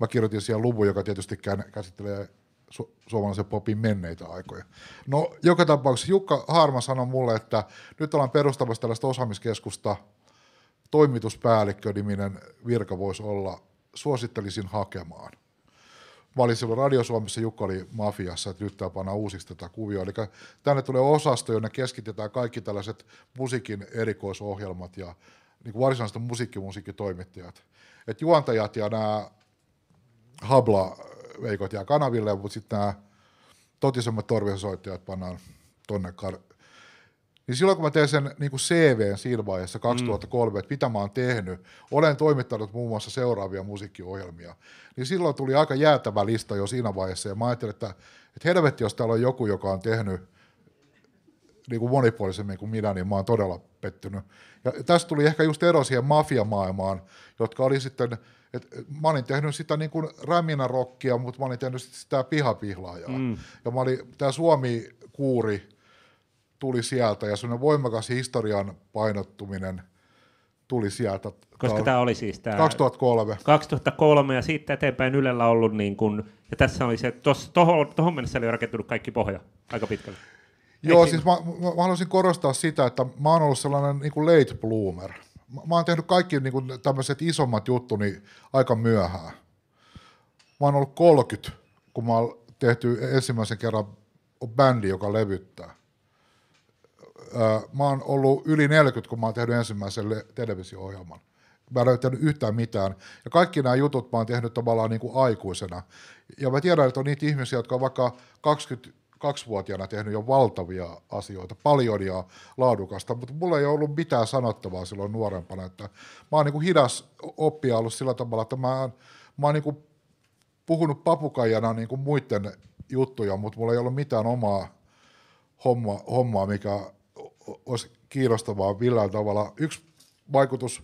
Mä kirjoitin siellä luvun, joka tietysti käsittelee su- suomalaisen popin menneitä aikoja. No joka tapauksessa Jukka Harma sanoi mulle, että nyt ollaan perustamassa tällaista osaamiskeskusta, toimituspäällikkö-niminen virka voisi olla, suosittelisin hakemaan. Mä olin silloin Radio Suomessa, Jukka oli mafiassa, että nyt tämä panna uusiksi tätä kuvioa. Eli tänne tulee osasto, jonne keskitetään kaikki tällaiset musiikin erikoisohjelmat ja niin kuin varsinaiset musiikkimusiikkitoimittajat. Et juontajat ja nämä habla veikot jää kanaville, mutta sitten nämä totisemmat torvisoittajat pannaan tonne kar- niin silloin kun mä teen sen niin kuin CVn siinä vaiheessa 2003, mm. että mitä mä oon tehnyt, olen toimittanut muun muassa seuraavia musiikkiohjelmia, niin silloin tuli aika jäätävä lista jo siinä vaiheessa, ja mä ajattelin, että, että helvetti, jos täällä on joku, joka on tehnyt niin kuin monipuolisemmin kuin minä, niin mä oon todella pettynyt. Ja tästä tuli ehkä just ero siihen mafiamaailmaan, jotka oli sitten – et mä olin tehnyt sitä niin kuin rockia, mutta mä olin tehnyt sitä pihapihlaajaa. Mm. Ja mä olin, tämä Suomi-kuuri tuli sieltä ja semmoinen voimakas historian painottuminen tuli sieltä. Koska tämä oli siis tämä... 2003. 2003 ja siitä eteenpäin Ylellä ollut niin kuin, ja tässä oli se, tuohon toho, mennessä oli rakentunut kaikki pohja aika pitkälle. Joo, Eikin. siis mä, mä, mä haluaisin korostaa sitä, että mä oon ollut sellainen niin kuin late bloomer – Mä, oon tehnyt kaikki niin kuin tämmöiset isommat jutut niin aika myöhään. Mä oon ollut 30, kun mä oon tehty e- ensimmäisen kerran bändi, joka levyttää. Mä oon ollut yli 40, kun mä oon tehnyt ensimmäisen televisio-ohjelman. Mä en löytänyt yhtään mitään. Ja kaikki nämä jutut mä oon tehnyt tavallaan niin kuin aikuisena. Ja mä tiedän, että on niitä ihmisiä, jotka on vaikka 20 kaksivuotiaana tehnyt jo valtavia asioita, paljon ja laadukasta, mutta mulla ei ollut mitään sanottavaa silloin nuorempana. Että mä oon niin hidas oppia ollut sillä tavalla, että mä, mä oon niin puhunut papukajana niin kuin muiden juttuja, mutta mulla ei ollut mitään omaa homma, hommaa, mikä olisi kiinnostavaa millään tavalla. Yksi vaikutus,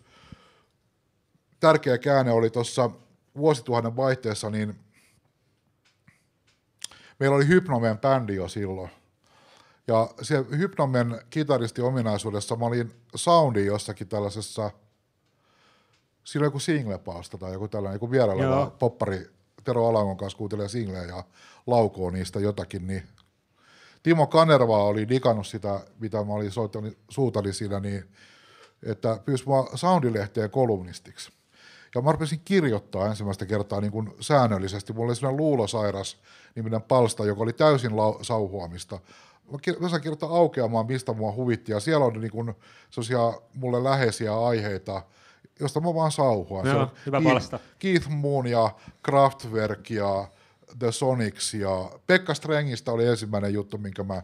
tärkeä käänne oli tuossa vuosituhannen vaihteessa, niin meillä oli Hypnomen bändi jo silloin. Ja se Hypnomen kitaristi ominaisuudessa mä olin soundi jossakin tällaisessa, siinä oli joku singlepalsta tai joku tällainen, joku vierailla poppari Tero Alangon kanssa kuuntelee singlejä ja laukoo niistä jotakin, niin Timo Kanerva oli digannut sitä, mitä mä olin soittanut, suutani siinä, niin että pyysi mua soundilehteen kolumnistiksi. Ja mä rupesin kirjoittaa ensimmäistä kertaa niin kuin säännöllisesti. Mulla oli sellainen luulosairas niminen palsta, joka oli täysin lau- sauhuamista. Mä, kir- mä sain kirjoittaa aukeamaan, mistä mua huvitti, ja siellä on niin kuin sellaisia mulle läheisiä aiheita, josta mä vaan sauhuan. Joo, hyvä Keith, palsta. Keith Moon ja Kraftwerk ja The Sonics ja Pekka Strengistä oli ensimmäinen juttu, minkä mä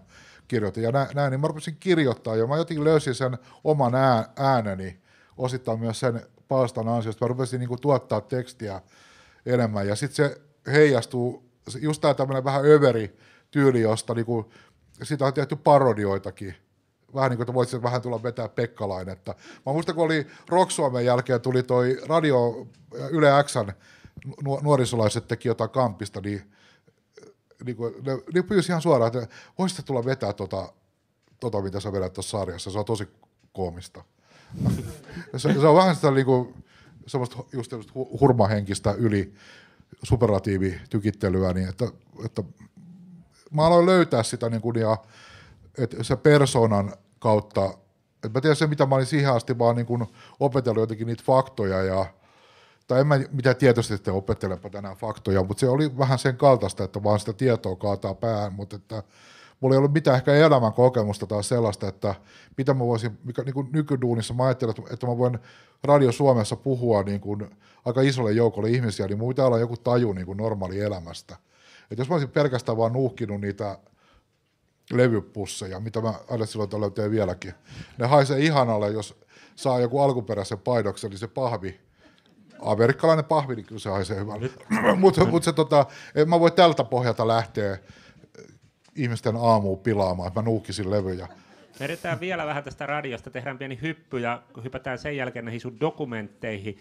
kirjoitin. Ja näin, niin mä rupesin kirjoittaa ja mä jotenkin löysin sen oman ääneni osittain myös sen palstan ansiosta. Mä rupesin kuin niinku tuottaa tekstiä enemmän ja sitten se heijastuu, just tämä tämmöinen vähän överi tyyli, josta kuin niinku, siitä on tehty parodioitakin vähän niin kuin, että voisit vähän tulla vetää Pekkalainetta. mä muistan, kun oli Rock Suomen jälkeen tuli toi radio Yle Xn nuorisolaiset teki jotain kampista, niin, niin kuin, ne, ne pyysi ihan suoraan, että voisitko tulla vetää tota, tota mitä sä vedät tuossa sarjassa, se on tosi koomista. se, se on vähän sitä niinku, semmoista just hurmahenkistä yli superlatiivitykittelyä, niin että, että mä aloin löytää sitä niin kuin ja, että se persoonan kautta, että mä tiedän se, mitä mä olin siihen asti vaan niin kuin opetellut jotenkin niitä faktoja ja tai en mä mitään tietoisesti, sitten opettelepa tänään faktoja, mutta se oli vähän sen kaltaista, että vaan sitä tietoa kaataa päähän, mutta että mulla ei ollut mitään ehkä elämän kokemusta tai sellaista, että mitä mä voisin, mikä niin kuin nykyduunissa mä ajattelin, että mä voin Radio Suomessa puhua niin kuin aika isolle joukolle ihmisiä, niin mun pitää olla joku taju niin kuin normaali elämästä. Et jos mä olisin pelkästään vaan nuuhkinut niitä levypusseja, mitä mä aina silloin tällä vieläkin, ne haisee ihanalle, jos saa joku alkuperäisen paidoksen, niin se pahvi, amerikkalainen pahvi, niin kyllä se haisee hyvältä. Mutta mut se tota, en mä voi tältä pohjalta lähteä ihmisten aamu pilaamaan, että mä nuukisin levyjä. Vedetään vielä vähän tästä radiosta, tehdään pieni hyppy ja hypätään sen jälkeen näihin sun dokumentteihin.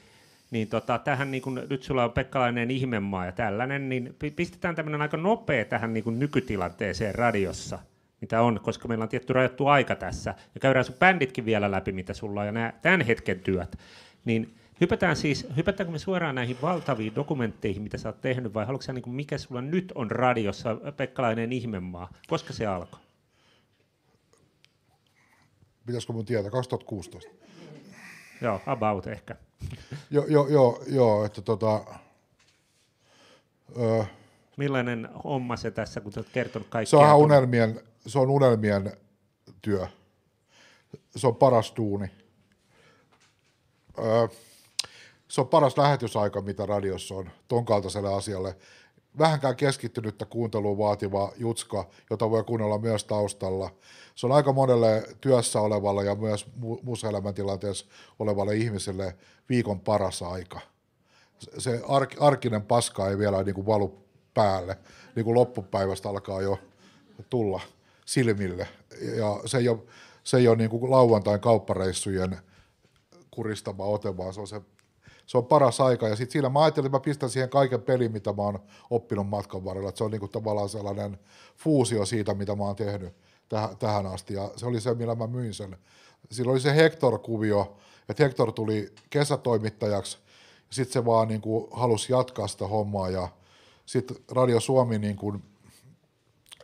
Niin tota, tähän niin kun, nyt sulla on Pekkalainen ihmemaa ja tällainen, niin pistetään tämmöinen aika nopea tähän niin nykytilanteeseen radiossa, mitä on, koska meillä on tietty rajattu aika tässä. Ja käydään sun bänditkin vielä läpi, mitä sulla on ja nämä tämän hetken työt. Niin Hypätään siis, hypätäänkö me suoraan näihin valtaviin dokumentteihin, mitä sä oot tehnyt, vai haluatko sä, niin kuin, mikä sulla nyt on radiossa, Pekkalainen ihmemaa? Koska se alkoi? Pitäisikö mun tietää? 2016. Joo, about ehkä. joo, joo, joo, jo, että tota... Ö, Millainen homma se tässä, kun oot kertonut kaikkea? Se on, unelmien, se on unelmien työ. Se on paras tuuni. Öö, se on paras lähetysaika, mitä radiossa on ton kaltaiselle asialle. Vähänkään keskittynyttä kuuntelua vaativa jutska, jota voi kuunnella myös taustalla. Se on aika monelle työssä olevalle ja myös muussa elämäntilanteessa olevalle ihmiselle viikon paras aika. Se ark, arkinen paska ei vielä niin kuin valu päälle, niin kuin loppupäivästä alkaa jo tulla silmille. Ja se ei ole, se ei ole niin kuin lauantain kauppareissujen kuristama ote, vaan se on se se on paras aika. Ja sitten siinä mä ajattelin, että mä pistän siihen kaiken pelin, mitä mä oon oppinut matkan varrella. Et se on niinku tavallaan sellainen fuusio siitä, mitä mä oon tehnyt täh- tähän asti. Ja se oli se, millä mä myin sen. Silloin oli se Hector-kuvio, että Hector tuli kesätoimittajaksi ja sitten se vaan niinku halusi jatkaa sitä hommaa ja sitten Radio Suomi niinku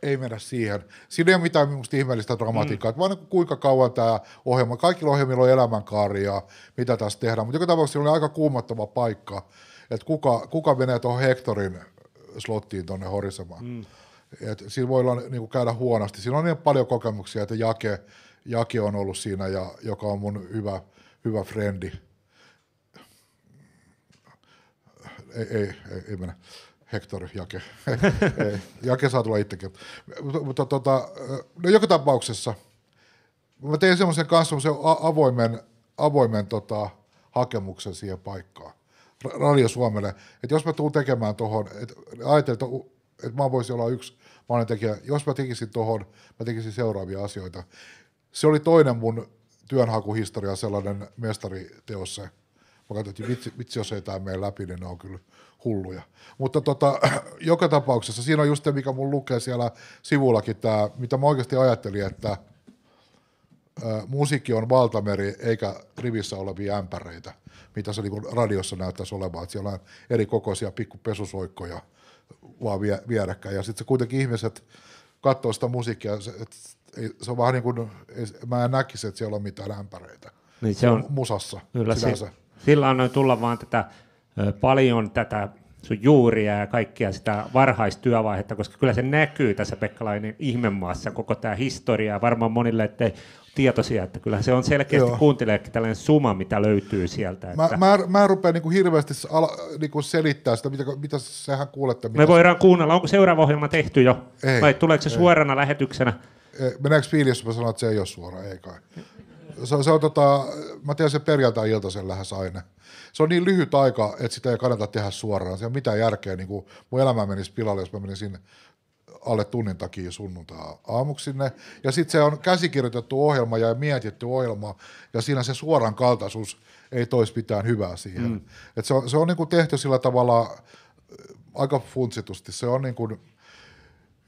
ei mennä siihen. Siinä ei ole mitään minusta ihmeellistä dramatiikkaa, mm. vaan niin kuinka kauan tämä ohjelma, kaikilla ohjelmilla on elämänkaari ja mitä tässä tehdään, mutta joka tapauksessa oli aika kuumattava paikka, että kuka, kuka menee tuohon Hectorin slottiin tuonne horisemaan. Mm. Et siinä voi olla, niin kuin käydä huonosti. Siinä on niin paljon kokemuksia, että Jake, Jake on ollut siinä, ja, joka on mun hyvä, hyvä frendi. Ei, ei, ei, ei mennä. Hector Jake. Jake saa tulla itsekin. Mutta tota, no joka tapauksessa mä tein semmoisen kanssa semmoisen avoimen, avoimen tota, hakemuksen siihen paikkaan. Radio Suomelle, että jos mä tuun tekemään tuohon, että ajattelin, että, että mä voisin olla yksi maailman tekijä, jos mä tekisin tuohon, mä tekisin seuraavia asioita. Se oli toinen mun työnhakuhistoria sellainen mestariteos se. Mä katsoin, että vitsi, vitsi jos ei tämä mene läpi, niin ne on kyllä – hulluja. Mutta tota, joka tapauksessa siinä on just se, mikä mun lukee siellä sivullakin, tämä, mitä mä oikeasti ajattelin, että ä, musiikki on valtameri eikä rivissä olevia ämpäreitä, mitä se niin radiossa näyttäisi olevan. Että siellä on eri kokoisia pikku pesusoikkoja vaan vie, vierekkäin. Ja sitten se kuitenkin ihmiset katsoo sitä musiikkia, se, et, se on vähän niin kuin, mä en näkisi, että siellä on mitään ämpäreitä. Niin se on musassa. Kyllä, sillä on tulla vaan tätä paljon tätä sun juuria ja kaikkia sitä varhaistyövaihetta, koska kyllä se näkyy tässä Pekkalainen ihmemaassa, koko tämä historia, varmaan monille, ettei tietoisia, että kyllä se on selkeästi Joo. kuunteleekin tällainen suma, mitä löytyy sieltä. Mä, että... mä, mä, mä rupean niin kuin hirveästi ala, niin kuin selittää sitä, mitä, mitä sehän kuulette. Mitä Me voidaan kuunnella, onko seuraava ohjelma tehty jo, ei, vai tuleeko se ei. suorana lähetyksenä? Ei. Meneekö fiilis, jos mä sanon, että se ei ole suora, ei kai. Se, on, se on tota, mä tiedän sen perjantai-iltaisen lähes aina. Se on niin lyhyt aika, että sitä ei kannata tehdä suoraan. Se on mitään järkeä. Niin kuin mun elämä menisi pilalle, jos mä menisin alle tunnin takia sunnuntaa aamuksi sinne. Ja sitten se on käsikirjoitettu ohjelma ja mietitty ohjelma, ja siinä se suoran kaltaisuus ei toisi mitään hyvää siihen. Mm. Et se on, se on niin kuin tehty sillä tavalla äh, aika funtsitusti. Se on niin kuin,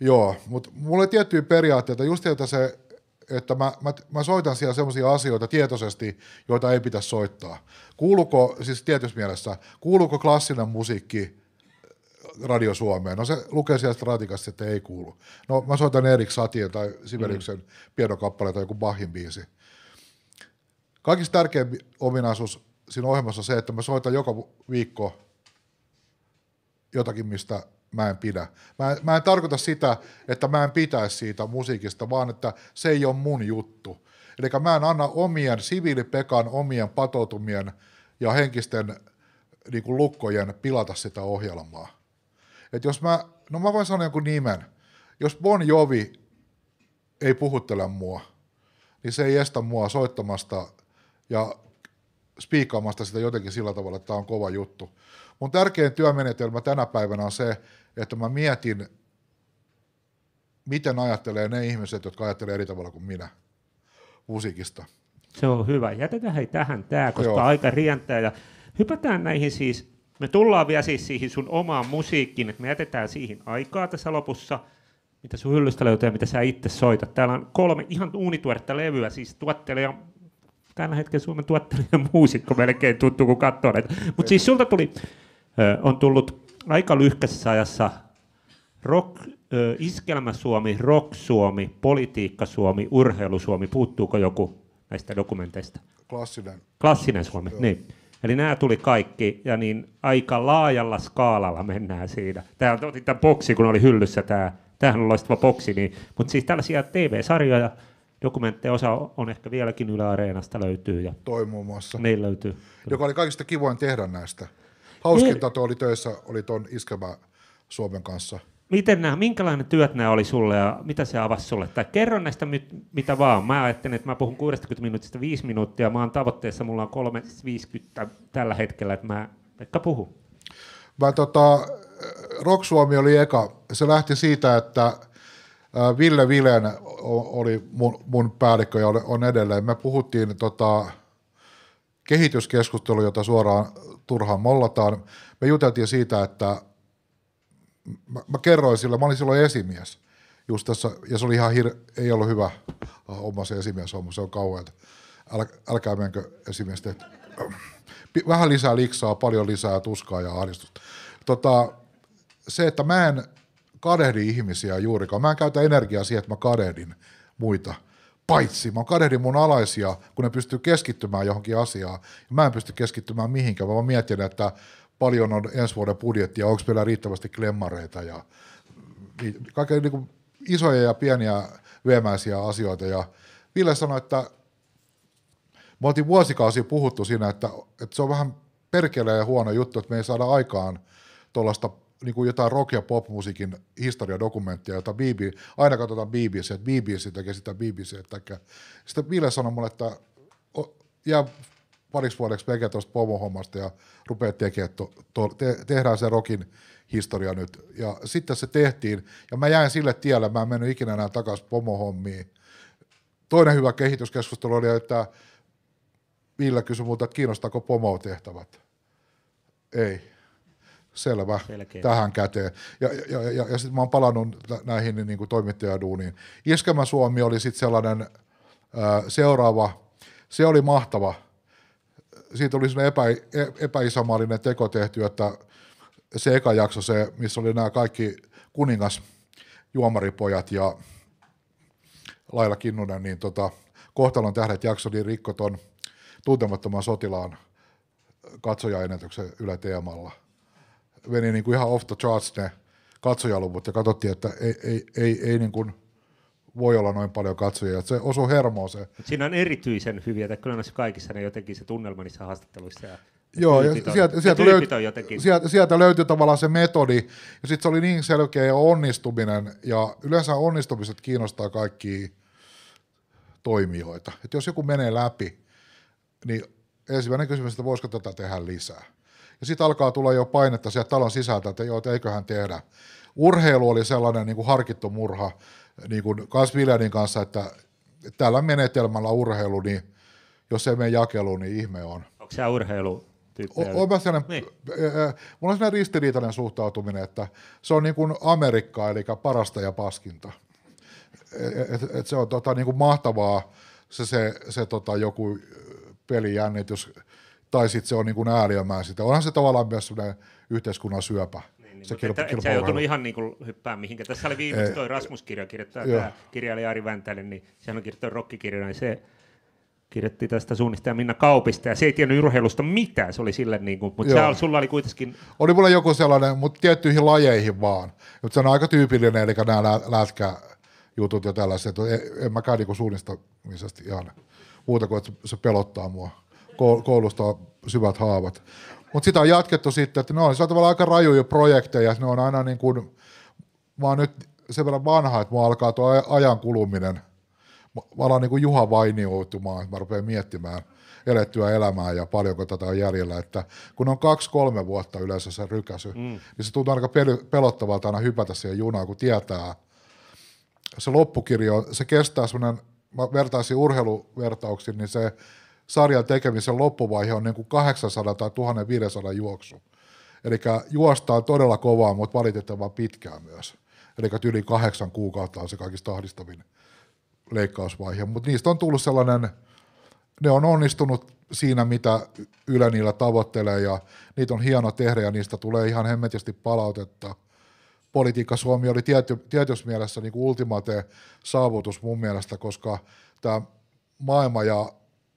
joo, mutta mulla on tiettyjä periaatteita, just että se että mä, mä, mä soitan siellä sellaisia asioita tietoisesti, joita ei pitäisi soittaa. Kuuluuko, siis tietyssä mielessä, kuuluuko klassinen musiikki Radio Suomeen? No se lukee siellä stratikassa, että ei kuulu. No mä soitan Erik Satien tai Siveryksen mm. pienokappale tai joku Bachin biisi. Kaikista tärkein ominaisuus siinä ohjelmassa on se, että mä soitan joka viikko jotakin, mistä mä en pidä. Mä, mä en tarkoita sitä, että mä en pitäisi siitä musiikista, vaan että se ei ole mun juttu. Eli mä en anna omien siviilipekan, omien patoutumien ja henkisten niin kuin lukkojen pilata sitä ohjelmaa. Et jos mä, no mä voin sanoa jonkun nimen. Jos Bon Jovi ei puhuttele mua, niin se ei estä mua soittamasta ja spiikkaamasta sitä jotenkin sillä tavalla, että tämä on kova juttu. Mun tärkein työmenetelmä tänä päivänä on se, että mä mietin, miten ajattelee ne ihmiset, jotka ajattelee eri tavalla kuin minä musiikista. Se on hyvä. Jätetään hei tähän tämä, koska Joo. aika rientää. Ja hypätään näihin siis, me tullaan vielä siis siihen sun omaan musiikkiin, että me jätetään siihen aikaa tässä lopussa, mitä sun hyllystä löytyy ja mitä sä itse soitat. Täällä on kolme ihan uunituoretta levyä, siis tuottelija, tällä hetkellä Suomen tuottelija muusikko melkein tuttu, kun katsoo Mutta siis sulta tuli, on tullut aika lyhkässä ajassa rock, iskelmä Suomi, rock Suomi, politiikka Suomi, urheilu Suomi, puuttuuko joku näistä dokumenteista? Klassinen. Klassinen Suomi, Joo. niin. Eli nämä tuli kaikki, ja niin aika laajalla skaalalla mennään siinä. tämä otin tämän boksi, kun oli hyllyssä tämä. Tämähän on loistava boksi, niin. mutta siis tällaisia TV-sarjoja, dokumentteja, osa on ehkä vieläkin Yle Areenasta löytyy. Ja Toi muun muassa. Niin löytyy. Joka oli kaikista kivoin tehdä näistä. Hauskinta tuo oli töissä, oli tuon iskemä Suomen kanssa. Miten nämä, minkälainen työt nämä oli sulle ja mitä se avasi sulle? Tai kerro näistä mit, mitä vaan. Mä ajattelin, että mä puhun 60 minuutista 5 minuuttia. Mä oon tavoitteessa, mulla on 350 tällä hetkellä, että mä, Pekka puhu. Mä tota, Rock Suomi oli eka. Se lähti siitä, että Ville Vilen oli mun, mun päällikkö ja on edelleen. Me puhuttiin tota, kehityskeskustelu, jota suoraan turhaan mollataan. Me juteltiin siitä, että mä, mä kerroin sille, mä olin silloin esimies just tässä, ja se oli ihan hir- ei ollut hyvä äh, oma se esimies homma, se on kauheata. Äl, älkää menkö esimies tehty. Äh, vähän lisää liksaa, paljon lisää tuskaa ja ahdistusta. Tota, se, että mä en kadehdi ihmisiä juurikaan. Mä en käytä energiaa siihen, että mä kadehdin muita – paitsi mä kadehdin mun alaisia, kun ne pystyy keskittymään johonkin asiaan. Niin mä en pysty keskittymään mihinkään, vaan mä mietin, että paljon on ensi vuoden budjettia, onko meillä riittävästi klemmareita ja kaiken niin isoja ja pieniä veemäisiä asioita. Ja Ville sanoi, että me oltiin vuosikausia puhuttu siinä, että, että se on vähän perkeleen ja huono juttu, että me ei saada aikaan tuollaista niin kuin jotain rock- ja pop-musiikin historiadokumenttia, jota BB, aina katsotaan BBC, että BBC tekee sitä, BBC tekee. Sitten Ville sanoi mulle, että jää pariksi vuodeksi tekee tuosta pomohommasta ja rupeaa tekemään, to, to, te, tehdään se rokin historia nyt. Ja sitten se tehtiin, ja mä jäin sille tielle, mä en mennyt ikinä enää takaisin pomohommiin. Toinen hyvä kehityskeskustelu oli, että Ville kysyi multa, että kiinnostaako pomo-tehtävät. Ei selvä, Selkeä. tähän käteen. Ja, ja, ja, ja, sitten mä oon palannut näihin niin, niin kuin toimittajaduuniin. Iskemä Suomi oli sitten sellainen ää, seuraava, se oli mahtava. Siitä oli sellainen epä, e, epäisämaallinen teko tehty, että se eka jakso, se, missä oli nämä kaikki kuningas juomaripojat ja Laila Kinnunen, niin tota, Kohtalon tähdet jakso niin rikko ton tuntemattoman sotilaan katsojaennätyksen Yle veni niin kuin ihan off the charts ne katsojaluvut ja katsottiin, että ei, ei, ei, ei niin kuin voi olla noin paljon katsojia. Se osuu hermoon se. Siinä on erityisen hyviä, että kyllä näissä kaikissa ne jotenkin se tunnelma niissä haastatteluissa ja Joo, ja sieltä, sieltä, löytyi, sieltä, löytyi tavallaan se metodi, ja sitten se oli niin selkeä ja onnistuminen, ja yleensä onnistumiset kiinnostaa kaikki toimijoita. Et jos joku menee läpi, niin ensimmäinen kysymys, että voisiko tätä tehdä lisää. Ja sitten alkaa tulla jo painetta sieltä talon sisältä, että joo, että eiköhän tehdä. Urheilu oli sellainen niin kuin harkittu murha, niin kuin kans Viljanin kanssa, että tällä menetelmällä urheilu, niin jos ei mene jakelu, niin ihme on. Onko se urheilu? Olen sellainen, niin. äh, mulla on sellainen ristiriitainen suhtautuminen, että se on niin kuin Amerikkaa, eli parasta ja paskinta. Et, e, et, et se on tota, niin kuin mahtavaa se, se, se tota, joku pelijännitys, jos tai sitten se on niin kuin ääliömää sitä. Onhan se tavallaan myös yhteiskunnan syöpä. Niin, niin, se kilpa, et, et joutunut ihan niin kuin hyppään mihinkä. Tässä oli viimeksi tuo Rasmus-kirja kirjoittaa tämä kirjailija Ari Väntäinen, niin sehän on kirjoittanut rokkikirjan, niin se kirjoitti tästä suunnistaja Minna Kaupista, ja se ei tiennyt urheilusta mitään, se oli sille niin kuin, mutta sä, sulla oli kuitenkin... Oli mulla joku sellainen, mutta tiettyihin lajeihin vaan, mutta se on aika tyypillinen, eli nämä lä- lätkä ja tällaiset, en, en mäkään niin suunnistamisesta ihan muuta kuin, että se pelottaa mua koulusta syvät haavat. Mutta sitä on jatkettu sitten, että ne on, se on tavallaan aika rajuja projekteja, ne on aina niin kuin, mä oon nyt sen verran vanha, että mua alkaa tuo ajan kuluminen, mä alan niin kuin Juha vainioitumaan, että mä rupean miettimään elettyä elämää ja paljonko tätä on jäljellä, että kun on kaksi-kolme vuotta yleensä se rykäsy, mm. niin se tuntuu aika pelottavalta aina hypätä siihen junaan, kun tietää, se loppukirjo, se kestää semmoinen, mä vertaisin urheiluvertauksiin, niin se sarjan tekemisen loppuvaihe on niin kuin 800 tai 1500 juoksu. Eli juostaan todella kovaa, mutta valitettavan pitkään myös. Eli yli kahdeksan kuukautta on se kaikista ahdistavin leikkausvaihe. Mutta niistä on tullut sellainen, ne on onnistunut siinä, mitä Yle niillä tavoittelee ja niitä on hieno tehdä ja niistä tulee ihan hemmetisti palautetta. Politiikka Suomi oli tiety, tietyssä mielessä niin ultimate saavutus mun mielestä, koska tämä maailma ja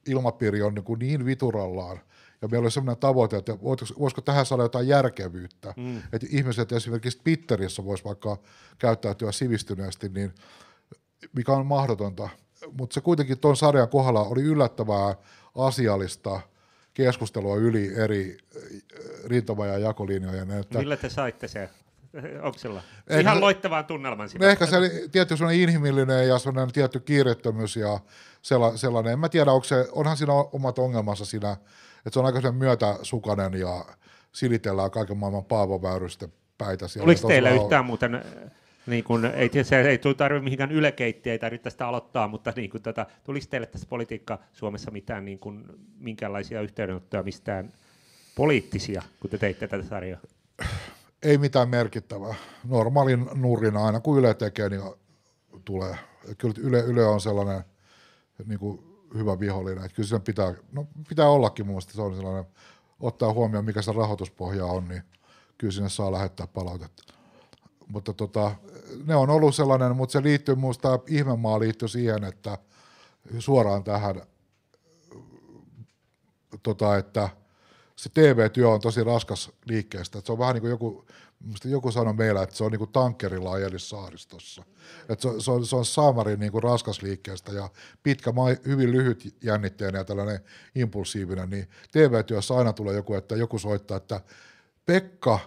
ilmapiiri on niin, kuin niin viturallaan, ja meillä oli sellainen tavoite, että voisiko tähän saada jotain järkevyyttä, mm. että ihmiset esimerkiksi Twitterissä voisi vaikka käyttäytyä sivistyneesti, niin mikä on mahdotonta. Mutta se kuitenkin tuon sarjan kohdalla oli yllättävää asiallista keskustelua yli eri rintava- ja jakolinjojen. Että Millä te saitte sen? oksella. Ehkä, Ihan loittavaan tunnelman sinne. Ehkä se oli tietty sellainen inhimillinen ja sellainen tietty kiirettömyys ja sellainen. En mä tiedä, onko se, onhan siinä omat ongelmansa siinä, että se on aika myötäsukanen ja silitellään kaiken maailman paavoväyrystä päitä siellä. Oliko teillä on... yhtään muuten äh, niin kun, ei, se ei tarvitse mihinkään ylekeittiä, ei tarvitse tästä aloittaa, mutta niin kun, tota, tulisi teille tässä politiikka Suomessa mitään niin kun, minkäänlaisia yhteydenottoja mistään poliittisia, kun te teitte tätä sarjaa? ei mitään merkittävää. Normaalin nurin aina kun Yle tekee, niin tulee. kyllä Yle, Yle on sellainen niin kuin hyvä vihollinen. Että kyllä se pitää, no, pitää ollakin mun mielestä. Se on sellainen, ottaa huomioon mikä se rahoituspohja on, niin kyllä sinne saa lähettää palautetta. Mutta tota, ne on ollut sellainen, mutta se liittyy muusta, ihmemaa liittyy siihen, että suoraan tähän, tota, että – se TV-työ on tosi raskas liikkeestä. Et se on vähän niin kuin joku, joku sanoi meillä, että se on niin kuin tankkerilla saaristossa. Et se, se, on, se on saamarin niin kuin raskas liikkeestä ja pitkä, hyvin lyhyt jännitteinen ja tällainen impulsiivinen, niin TV-työssä aina tulee joku, että joku soittaa, että Pekka,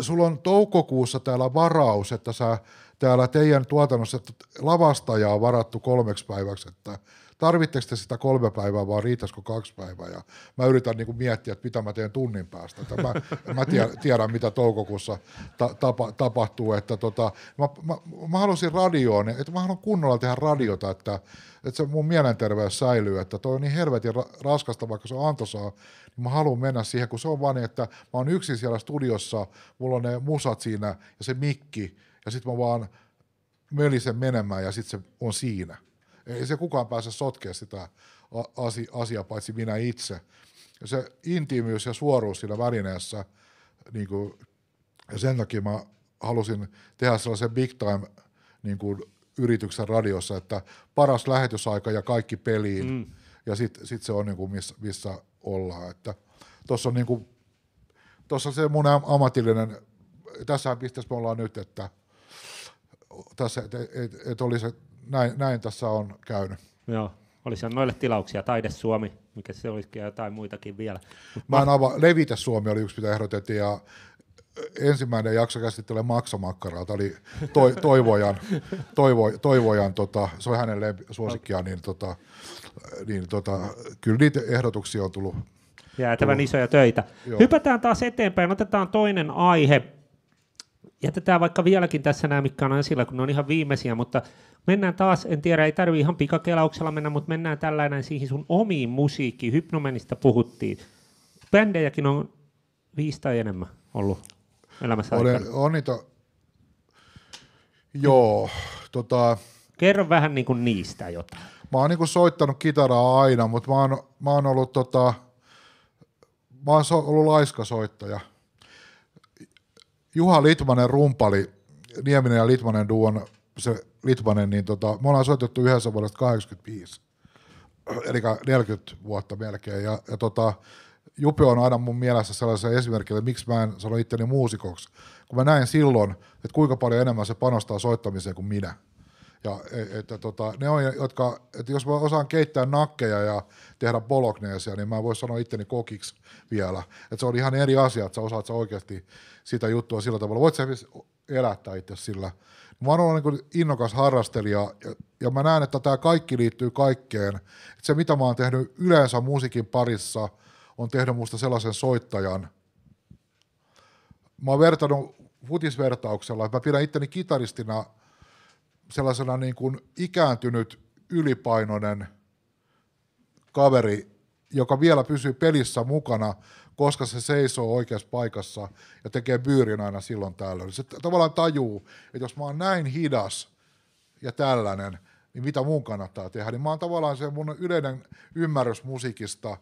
sulla on toukokuussa täällä varaus, että sä täällä teidän tuotannossa että lavastaja on varattu kolmeksi päiväksi, että tarvitteko te sitä kolme päivää vai riitäisikö kaksi päivää? Ja mä yritän niin kuin miettiä, että mitä mä teen tunnin päästä. Että mä, mä tiedän, tiedän, mitä toukokuussa ta- tapa- tapahtuu. Että tota, mä, mä, mä, halusin radioon, että mä haluan kunnolla tehdä radiota, että, että se mun mielenterveys säilyy, että toi on niin helvetin ra- raskasta, vaikka se on antoisaa, niin mä haluan mennä siihen, kun se on vaan niin, että mä oon yksin siellä studiossa, mulla on ne musat siinä ja se mikki, ja sitten mä vaan mölisen menemään ja sitten se on siinä. Ei se kukaan pääse sotkea sitä asiaa, paitsi minä itse. Ja se intiimiys ja suoruus siinä välineessä, niin kuin, ja sen takia mä halusin tehdä sellaisen big time niin kuin, yrityksen radiossa, että paras lähetysaika ja kaikki peliin, mm. ja sitten sit se on niin kuin, missä, missä ollaan. tossa on, niin kuin, on se mun ammatillinen, tässä pisteessä me ollaan nyt, että tässä, et, et, et oli se näin, näin tässä on käynyt. Joo, olisi noille tilauksia, Taide Suomi, mikä se olisikin jotain muitakin vielä. mä en ava, Levitä Suomi oli yksi, mitä ehdotettiin, ja ensimmäinen jakso käsittelee maksamakkaraa, tämä oli toi, Toivojan, toivo, toivojan tota, se on hänen suosikkiaan, niin, tota, niin tota, kyllä niitä ehdotuksia on tullut. Jäätävän tullut. isoja töitä. Joo. Hypätään taas eteenpäin, otetaan toinen aihe jätetään vaikka vieläkin tässä nämä, mitkä on esillä, kun ne on ihan viimeisiä, mutta mennään taas, en tiedä, ei tarvi ihan pikakelauksella mennä, mutta mennään tällainen siihen sun omiin musiikkiin. Hypnomenista puhuttiin. Bändejäkin on viisi tai enemmän ollut elämässä Olen, On niitä, joo, tota... Kerro vähän niin kuin niistä jotain. Mä oon niin kuin soittanut kitaraa aina, mutta mä oon, mä oon ollut tota, mä oon so, ollut laiska soittaja. Juha Litmanen rumpali, Nieminen ja Litmanen duon, se Litmanen, niin tota, me ollaan soitettu yhdessä vuodesta 1985, eli 40 vuotta melkein, ja, ja tota, Jupe on aina mun mielessä sellaisen esimerkki, että miksi mä en sano itteni muusikoksi, kun mä näin silloin, että kuinka paljon enemmän se panostaa soittamiseen kuin minä. Ja, e, että tota, ne on, jotka, että jos mä osaan keittää nakkeja ja tehdä bolognesia, niin mä voin sanoa itteni kokiksi vielä. Että se on ihan eri asia, että sä osaat sä oikeasti sitä juttua sillä tavalla. Voit sä edes elättää itse sillä. Mä oon ollut niin innokas harrastelija ja, ja mä näen, että tämä kaikki liittyy kaikkeen. Et se mitä mä oon tehnyt yleensä musiikin parissa on tehnyt musta sellaisen soittajan. Mä oon vertannut futisvertauksella, että mä pidän itteni kitaristina sellaisena niin kuin ikääntynyt ylipainoinen kaveri, joka vielä pysyy pelissä mukana, koska se seisoo oikeassa paikassa ja tekee byyrin aina silloin tällöin. Se tavallaan tajuu, että jos mä oon näin hidas ja tällainen, niin mitä mun kannattaa tehdä, niin mä oon tavallaan se mun yleinen ymmärrys musiikista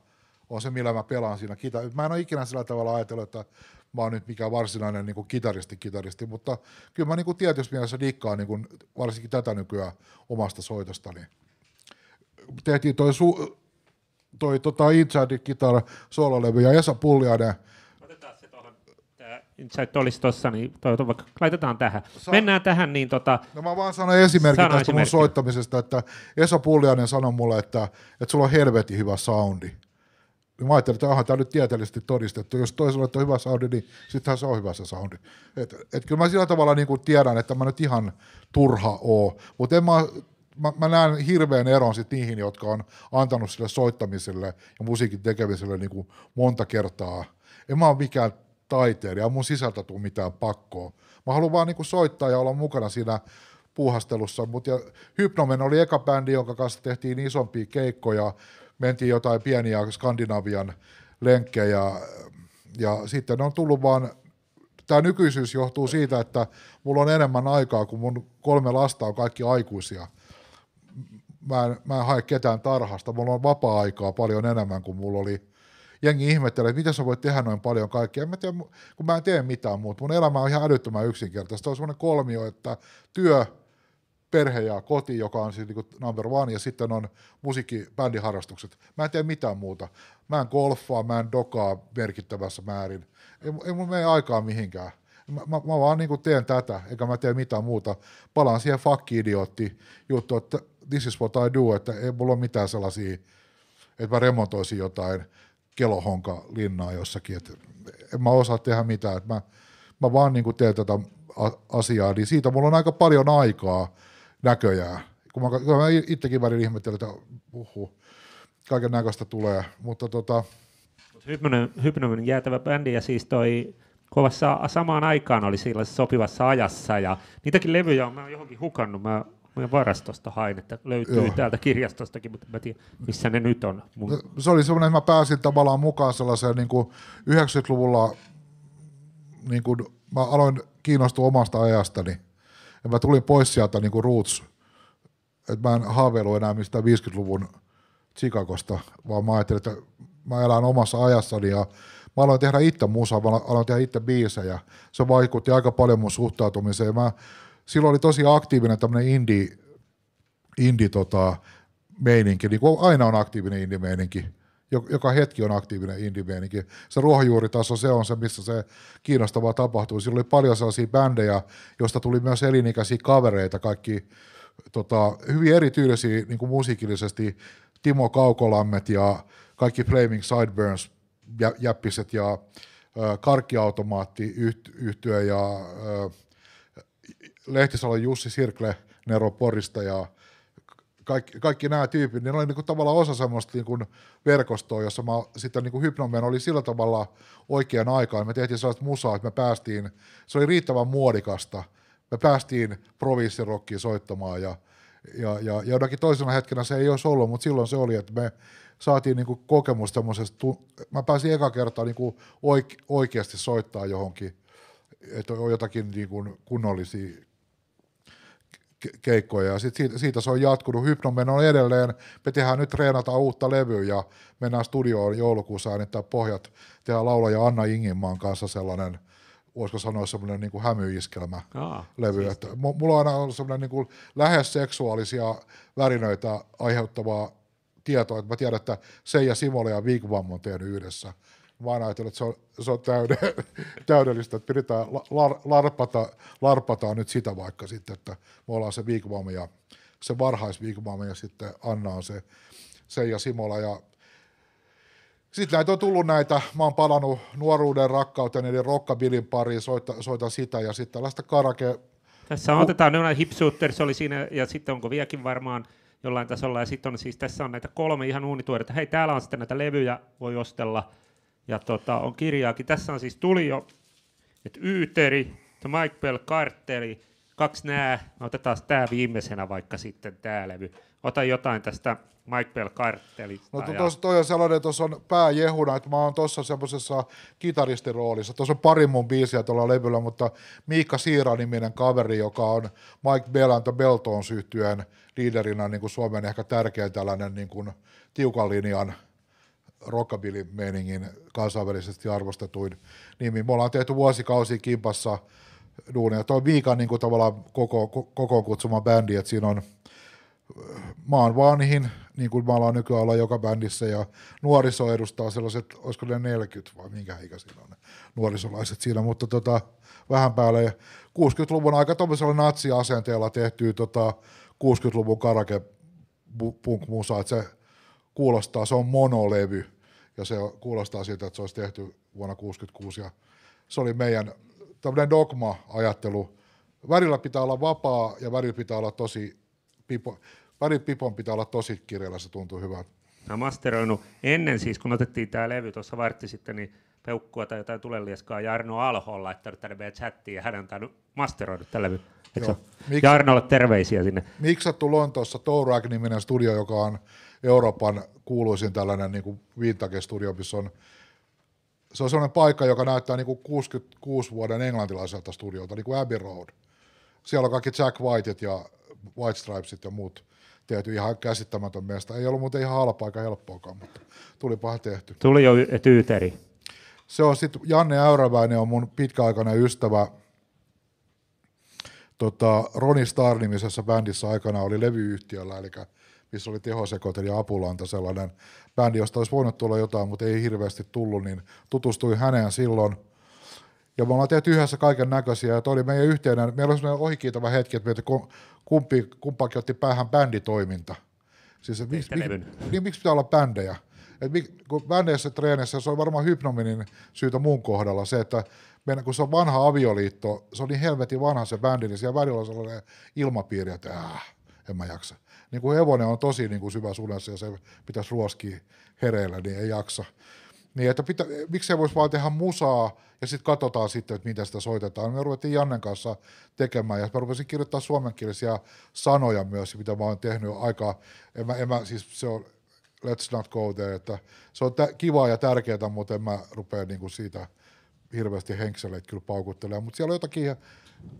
on se, millä mä pelaan siinä Kita- Mä en ole ikinä sillä tavalla ajatellut, että mä oon nyt mikä varsinainen niin kitaristi-kitaristi, mutta kyllä mä niin tietysti mielessä dikkaan niin kuin, varsinkin tätä nykyään omasta soitostani. Tehtiin toi su- toi tota Inside Guitar soololevy ja Esa Pulliainen. Otetaan se tuohon, tämä Inside olisi tuossa, niin toi, vaikka laitetaan tähän. Sa- Mennään tähän, niin tota... No mä vaan sanon esimerkki sano tästä esimerkki. mun soittamisesta, että Esa Pulliainen sanoi mulle, että, että sulla on helvetin hyvä soundi. Niin mä ajattelin, että onhan tämä nyt tieteellisesti todistettu. Jos toisella on hyvä soundi, niin sittenhän se on hyvä se soundi. Et, et kyllä mä sillä tavalla niin kuin tiedän, että mä nyt ihan turha oon. Mutta en mä mä, mä näen hirveän eron sit niihin, jotka on antanut sille soittamiselle ja musiikin tekemiselle niin kuin monta kertaa. En mä ole mikään taiteilija, mun sisältä tule mitään pakkoa. Mä haluan vaan niin kuin soittaa ja olla mukana siinä puuhastelussa. Mut ja Hypnomen oli eka bändi, jonka kanssa tehtiin isompia keikkoja, mentiin jotain pieniä Skandinavian lenkkejä ja sitten on tullut vaan tämä nykyisyys johtuu siitä, että mulla on enemmän aikaa, kun mun kolme lasta on kaikki aikuisia mä en, mä en hae ketään tarhasta, mulla on vapaa-aikaa paljon enemmän kuin mulla oli. Jengi ihmettelee, että miten sä voit tehdä noin paljon kaikkea. En mä tiedä, kun mä en tee mitään muuta. Mun elämä on ihan älyttömän yksinkertaista. Se On semmoinen kolmio, että työ, perhe ja koti, joka on siis niin number one, ja sitten on musiikki, bändiharrastukset. Mä en tee mitään muuta. Mä en golfaa, mä en dokaa merkittävässä määrin. Ei, ei mun mene aikaa mihinkään. Mä, mä, mä vaan niin teen tätä, eikä mä tee mitään muuta. Palaan siihen fakki-idiootti juttu, että this is what I do, että ei mulla ole mitään sellaisia, että mä remontoisin jotain kelohonka linnaa jossakin, että en mä osaa tehdä mitään, että mä, mä vaan niin teen tätä asiaa, niin siitä mulla on aika paljon aikaa näköjään. Kun mä, kun mä itsekin välillä ihmettelen, että uhu, kaiken näköistä tulee, mutta tota... Hypnonen, hypnonen jäätävä bändi ja siis toi kovassa samaan aikaan oli sillä sopivassa ajassa ja niitäkin levyjä on mä oon johonkin hukannut, mä meidän varastosta hain, että löytyy Joo. täältä kirjastostakin, mutta mä tiedän, missä ne nyt on. Mun... No, se oli semmoinen, että mä pääsin tavallaan mukaan sellaiseen niin kuin 90-luvulla, niin kuin mä aloin kiinnostua omasta ajastani. Ja mä tulin pois sieltä niin kuin roots, että mä en haaveilu enää mistä 50-luvun Chicagosta, vaan mä ajattelin, että mä elän omassa ajassani ja mä aloin tehdä itse musaa, mä aloin tehdä itse biisejä. Se vaikutti aika paljon mun suhtautumiseen. Mä silloin oli tosi aktiivinen tämmöinen indie, indie tota, meininki, niin kuin aina on aktiivinen indie meininki joka hetki on aktiivinen indie Se ruohonjuuritaso, se on se, missä se kiinnostavaa tapahtuu. Silloin oli paljon sellaisia bändejä, joista tuli myös elinikäisiä kavereita, kaikki tota, hyvin erityylisiä niin kuin musiikillisesti, Timo Kaukolammet ja kaikki Flaming Sideburns jä, jäppiset ja ö, karkkiautomaatti yhtyö ja ö, Lehtisalon Jussi Sirkle, Nero Porista ja kaikki, kaikki nämä tyypit, niin ne oli niin kuin tavallaan osa semmoista niin kuin verkostoa, jossa mä sitten niin kuin hypnomen oli sillä tavalla oikean aikaan. Me tehtiin sellaista musaa, että me päästiin, se oli riittävän muodikasta. Me päästiin provinssirokkiin soittamaan ja, ja, ja, ja jonakin toisena hetkenä se ei olisi ollut, mutta silloin se oli, että me saatiin niin kuin kokemus semmoisesta, mä pääsin eka kertaa niin kuin oike, oikeasti soittaa johonkin, että on jotakin niin kuin kunnollisia keikkoja ja sit siitä, siitä, se on jatkunut. Hypnomen on edelleen, me tehdään nyt treenata uutta levyä ja mennään studioon joulukuussa äänittää pohjat, tehdään laulaja Anna Inginmaan kanssa sellainen voisiko sanoa semmoinen niin hämyiskelmä Aa, levy. Siis. Että mulla on aina semmoinen niin kuin lähes seksuaalisia värinöitä aiheuttavaa tietoa, että mä tiedän, että se ja Simola ja Vigvam on tehnyt yhdessä vaan ajatellut, että se on, se on täyde, täydellistä, että pidetään lar, larpata, larpataan nyt sitä vaikka sitten, että me ollaan se viikkovaama ja se varhaisviikkovaama ja sitten Anna on se, se ja Simola ja sitten näitä on tullut näitä, mä oon palannut nuoruuden rakkauteen eli rockabillin pariin, soita, soita sitä ja sitten tällaista karake... Tässä on, otetaan nämä hipsuutters oli siinä ja sitten onko vieläkin varmaan jollain tasolla ja sitten on siis tässä on näitä kolme ihan uunituoretta. Hei täällä on sitten näitä levyjä, voi ostella ja tota, on kirjaakin. Tässä on siis tuli jo, että Yyteri, Mike Bell Kartteli, kaksi nää. Otetaan tämä viimeisenä vaikka sitten tämä levy. Ota jotain tästä Mike Bell Karttelista. No tuossa ja... toi on sellainen, tuossa on pääjehuna, että mä oon tuossa semmoisessa kitaristiroolissa. Tuossa on pari mun biisiä tuolla levyllä, mutta Miikka Siira-niminen kaveri, joka on Mike Bellan The Beltoon syhtyen liiderinä niin kuin Suomen ehkä tärkein tällainen niin kuin tiukan linjan – rockabilly-meiningin kansainvälisesti arvostetuin nimi. Me ollaan tehty vuosikausia kimpassa duunia. Tuo Viikan niin kuin tavallaan koko, koko kutsuma bändi, että siinä on maan vanhin, niin kuin ollaan nykyään olla joka bändissä, ja nuoriso edustaa sellaiset, olisiko ne 40 vai minkä ikä siinä on, nuorisolaiset siinä, mutta tota, vähän päälle 60-luvun aika tuollaisella natsiasenteella tehtyä tota, 60-luvun karake punk että se kuulostaa, se on monolevy ja se kuulostaa siltä, että se olisi tehty vuonna 1966 ja se oli meidän tämmöinen dogma-ajattelu. Värillä pitää olla vapaa ja värillä pitää olla tosi, pipo, värit pipon pitää olla tosi kirjalla, se tuntuu hyvältä. Mä masteroinut ennen siis, kun otettiin tämä levy tuossa vartti sitten, niin peukkua tai jotain tulelieskaa Jarno Alho on laittanut tänne meidän chattiin ja hän on tainnut masteroida tällä levy. Miks... Jarnolle terveisiä sinne. Miksattu Lontoossa Tourag-niminen studio, joka on Euroopan kuuluisin tällainen niin vintage-studio, missä on se on sellainen paikka, joka näyttää niin kuin 66 vuoden englantilaiselta studiolta, niin kuin Abbey Road. Siellä on kaikki Jack Whiteet ja White Stripesit ja muut tehty ihan käsittämätön mielestä. Ei ollut muuten ihan halpaa aika helppoakaan, mutta tuli paha tehty. Tuli jo tyyteri. Se on sitten, Janne Äyräväinen on mun pitkäaikainen ystävä. Tota, Roni Star-nimisessä bändissä aikana oli levyyhtiöllä, eli missä oli tehosekoiter ja apulanta sellainen bändi, josta olisi voinut tulla jotain, mutta ei hirveästi tullut, niin tutustuin häneen silloin. Ja me ollaan tehty yhdessä kaiken näköisiä, ja toi oli meidän yhteinen, meillä oli sellainen ohikiitava hetki, että meitä kumpi, kumpaakin otti päähän bänditoiminta. Siis, mik, miksi, mik, niin, miksi pitää olla bändejä? Et mik, kun bändeissä treenissä se on varmaan hypnominin syytä mun kohdalla se, että meidän, kun se on vanha avioliitto, se on niin helvetin vanha se bändi, niin siellä välillä on sellainen ilmapiiri, että äh, en mä jaksa. Niin kuin hevonen on tosi niin kuin syvä sudessa ja se pitäisi ruoskia hereillä, niin ei jaksa. Niin, että pitä, miksei voisi vaan tehdä musaa ja sitten katsotaan sitten, että miten sitä soitetaan. Me ruvettiin Jannen kanssa tekemään ja mä rupesin kirjoittaa suomenkielisiä sanoja myös, mitä mä oon tehnyt aika, en mä, en mä, siis se on Let's Not Go There, että se on tä- kivaa ja tärkeää, mutta en mä rupea niinku siitä hirveästi henkseleet kyllä paukuttelemaan, mutta siellä on jotakin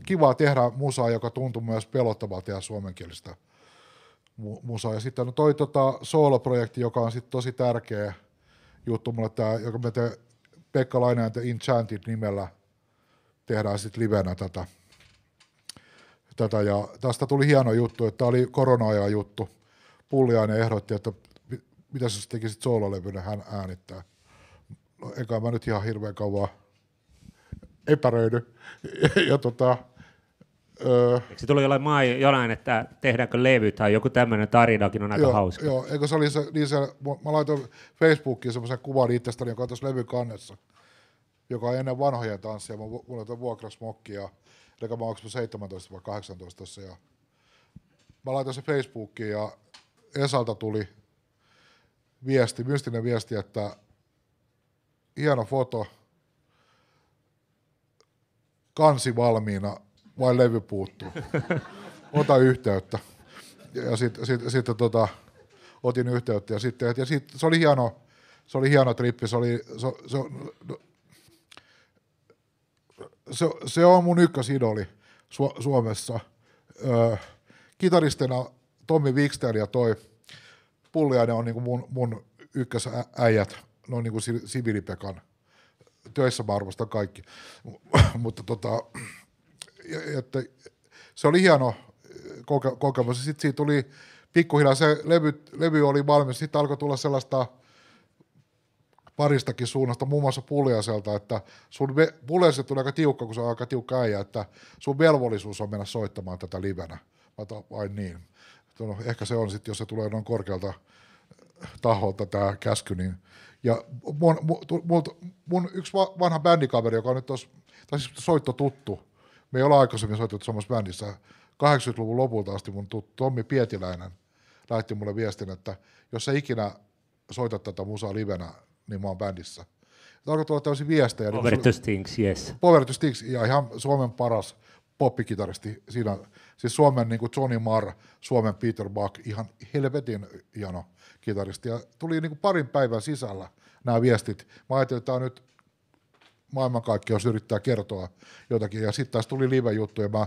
kivaa tehdä musaa, joka tuntuu myös pelottavalta tehdä suomenkielistä musaa. Ja sitten no toi tota, soolo-projekti, joka on sitten tosi tärkeä – juttu mulle tämä, joka me te, Pekka Lainanen The Enchanted nimellä tehdään sitten livenä tätä. tätä. Ja tästä tuli hieno juttu, että tämä oli korona juttu. Pulliainen ehdotti, että mitä jos tekisit soololevynä, hän äänittää. No, enkä mä nyt ihan hirveän kauan epäröidy. ja tota, Öö, Eikö se tullut jollain, maa, jollain, että tehdäänkö levy tai joku tämmöinen tarinakin on aika joo, hauska? Joo, eikö se oli se, niin se, mä laitoin Facebookiin semmoisen kuvan itsestäni, joka on tuossa levykannessa, joka on ennen vanhoja tanssia. Mä, mulla on vuokrasmokki ja eli mä oon 17 vai 18 tossa, ja mä laitoin se Facebookiin ja Esalta tuli viesti, mystinen viesti, että hieno foto, kansi valmiina, vai levy puuttuu. Ota yhteyttä. Ja sitten sit, sit, tota, otin yhteyttä ja sitten, ja sit, se oli hieno, se oli hieno trippi, se oli, se, se, se, se on mun ykkösidoli Su, Suomessa. Ö, kitaristina Tommi Wikster ja toi Pulliainen on niinku mun, mun ykkösäijät, ne on niinku Sivilipekan töissä mä arvostan kaikki, mutta tota, että se oli hieno koke- kokemus. Sitten siitä tuli pikkuhiljaa se levy, levy oli valmis. Sitten alkoi tulla sellaista paristakin suunnasta, muun muassa Puljaselta, että sun ve- Puljaselta tuli aika tiukka, kun se on aika tiukka äijä, että sun velvollisuus on mennä soittamaan tätä livenä. Mä vain niin. No, ehkä se on sitten, jos se tulee noin korkealta taholta tämä käsky, niin ja mun, mun, mun, mun yksi vanha bändikaveri, joka on nyt tuossa, tai siis tuttu me ei olla aikaisemmin soitettu samassa bändissä. 80-luvun lopulta asti mun tuttu Tommi Pietiläinen lähti mulle viestin, että jos sä ikinä soitat tätä musaa livenä, niin mä oon bändissä. Et alkoi tulla tämmöisiä viestejä. Niin Power niin to Stinks, yes. Power to Stinks, ja ihan Suomen paras poppikitaristi siinä. Siis Suomen niin kuin Johnny Marr, Suomen Peter Buck, ihan helvetin jano kitaristi. Ja tuli niin kuin parin päivän sisällä nämä viestit. Mä ajattelin, että tämä on nyt maailmankaikkeus yrittää kertoa jotakin. Ja sitten taas tuli live-juttu ja mä,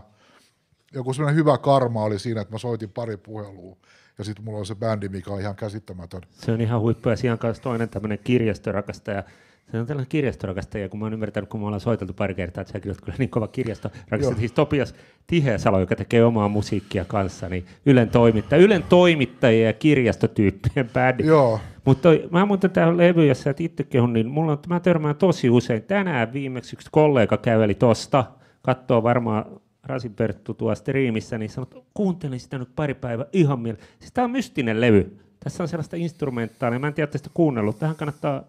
joku semmoinen hyvä karma oli siinä, että mä soitin pari puhelua ja sitten mulla on se bändi, mikä on ihan käsittämätön. Se on ihan huippu ja siinä on myös toinen tämmöinen kirjastorakastaja, se on tällainen kirjastorakastajia, kun mä oon ymmärtänyt, kun me ollaan soiteltu pari kertaa, että sä kyllä niin kova kirjastorakastajia. Siis Topias Tiheäsalo, joka tekee omaa musiikkia kanssa, niin Ylen toimittaja, Ylen toimittajia ja kirjastotyyppien bändi. Joo. Mutta mä muuten tähän levy, jos sä et itse kehun, niin mulla on, mä törmään tosi usein. Tänään viimeksi yksi kollega käveli tosta, katsoo varmaan Rasin Perttu tuossa striimissä, niin sanoi, että kuuntelin sitä nyt pari päivää ihan mieleen. Siis tää on mystinen levy. Tässä on sellaista instrumentaalia, mä en tiedä, että sitä kuunnellut. Tähän kannattaa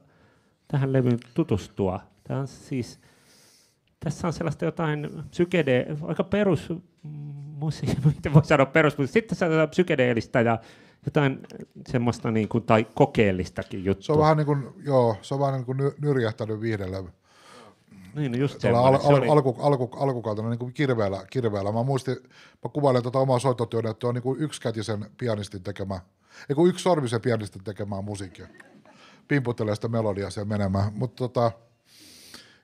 tähän levyyn tutustua. Tämä on siis, tässä on sellaista jotain psykede, aika perus, miten mm, voi sanoa perus, mutta sitten on psykedeellistä ja jotain semmoista niin kuin, tai kokeellistakin juttua. Se on vähän niin kuin, joo, se on vähän niin kuin nyrjähtänyt viihdellä. Niin, no just Tuolla al, al, oli... alku, alku, alkukautena niin kuin kirveellä, kirveellä. Mä muistin, mä kuvailen tuota omaa soittotyönä, että on niin kuin yksikätisen pianistin tekemä, ei kun yksi sormisen pianistin tekemää musiikkia pimputelee sitä melodiaa siellä menemään. Mutta tota,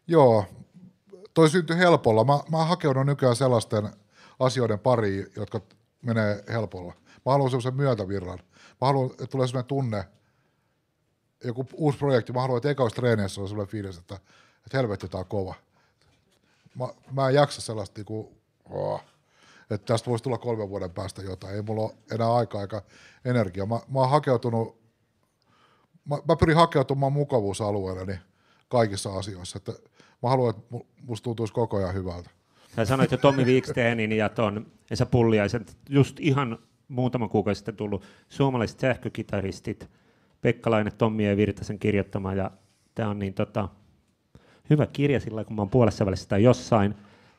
joo, toi syntyi helpolla. Mä, mä hakeudun nykyään sellaisten asioiden pariin, jotka menee helpolla. Mä haluan semmoisen myötävirran. Mä haluan, että tulee sellainen tunne, joku uusi projekti, mä haluan, että ekoissa treeneissä on sellainen fiilis, että, että helvetti, tää on kova. Mä, mä en jaksa sellaista, niin kuin, oh, että tästä voisi tulla kolmen vuoden päästä jotain. Ei mulla ole enää aikaa eikä energiaa. Mä, mä oon hakeutunut mä, mä pyrin hakeutumaan mukavuusalueelleni niin kaikissa asioissa, että mä haluan, että musta tuntuisi koko ajan hyvältä. Sä sanoit jo Tommi Wiksteenin ja ton Esa Pulliaisen, just ihan muutama kuukausi sitten tullut suomalaiset sähkökitaristit, Pekkalainen, Tommi ja e. Virtasen kirjoittama, ja tämä on niin tota, hyvä kirja sillä kun mä oon puolessa välissä tai jossain.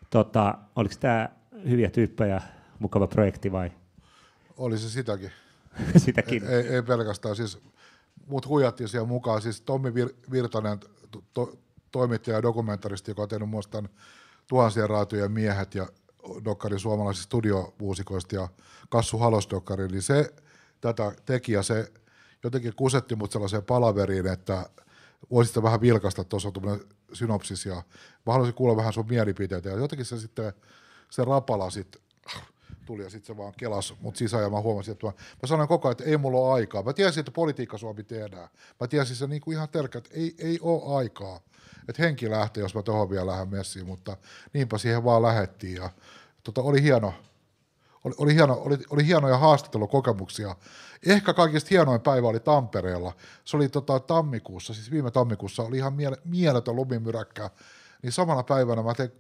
Tota, oliko tämä hyviä tyyppejä, mukava projekti vai? Oli se sitäkin. sitäkin. Ei, ei, pelkästään, siis mut huijattiin siellä mukaan. Siis Tommi Vir- Virtanen, to, to, toimittaja ja dokumentaristi, joka on tehnyt muista tuhansia raatojen miehet ja dokkari suomalaisista studiovuusikoista ja Kassu Halos dokkari, niin se tätä teki ja se jotenkin kusetti mut sellaiseen palaveriin, että voisit vähän vilkaista, tuossa on tuommoinen synopsis ja mä haluaisin kuulla vähän sun mielipiteitä ja jotenkin se sitten se rapala sitten tuli ja sitten se vaan kelas mut sisään ja mä huomasin, että mä, mä sanoin koko ajan, että ei mulla ole aikaa. Mä tiesin, että politiikka Suomi tehdään. Mä tiesin se kuin niinku ihan terkä, että ei, ei ole aikaa. Että henki lähtee, jos mä tohon vielä lähden messiin, mutta niinpä siihen vaan lähettiin ja tota, oli hieno, oli, oli, hieno, oli, oli hienoja haastattelukokemuksia. Ehkä kaikista hienoin päivä oli Tampereella. Se oli tota, tammikuussa, siis viime tammikuussa oli ihan miele, mieletön lumimyräkkä. Niin samana päivänä mä tein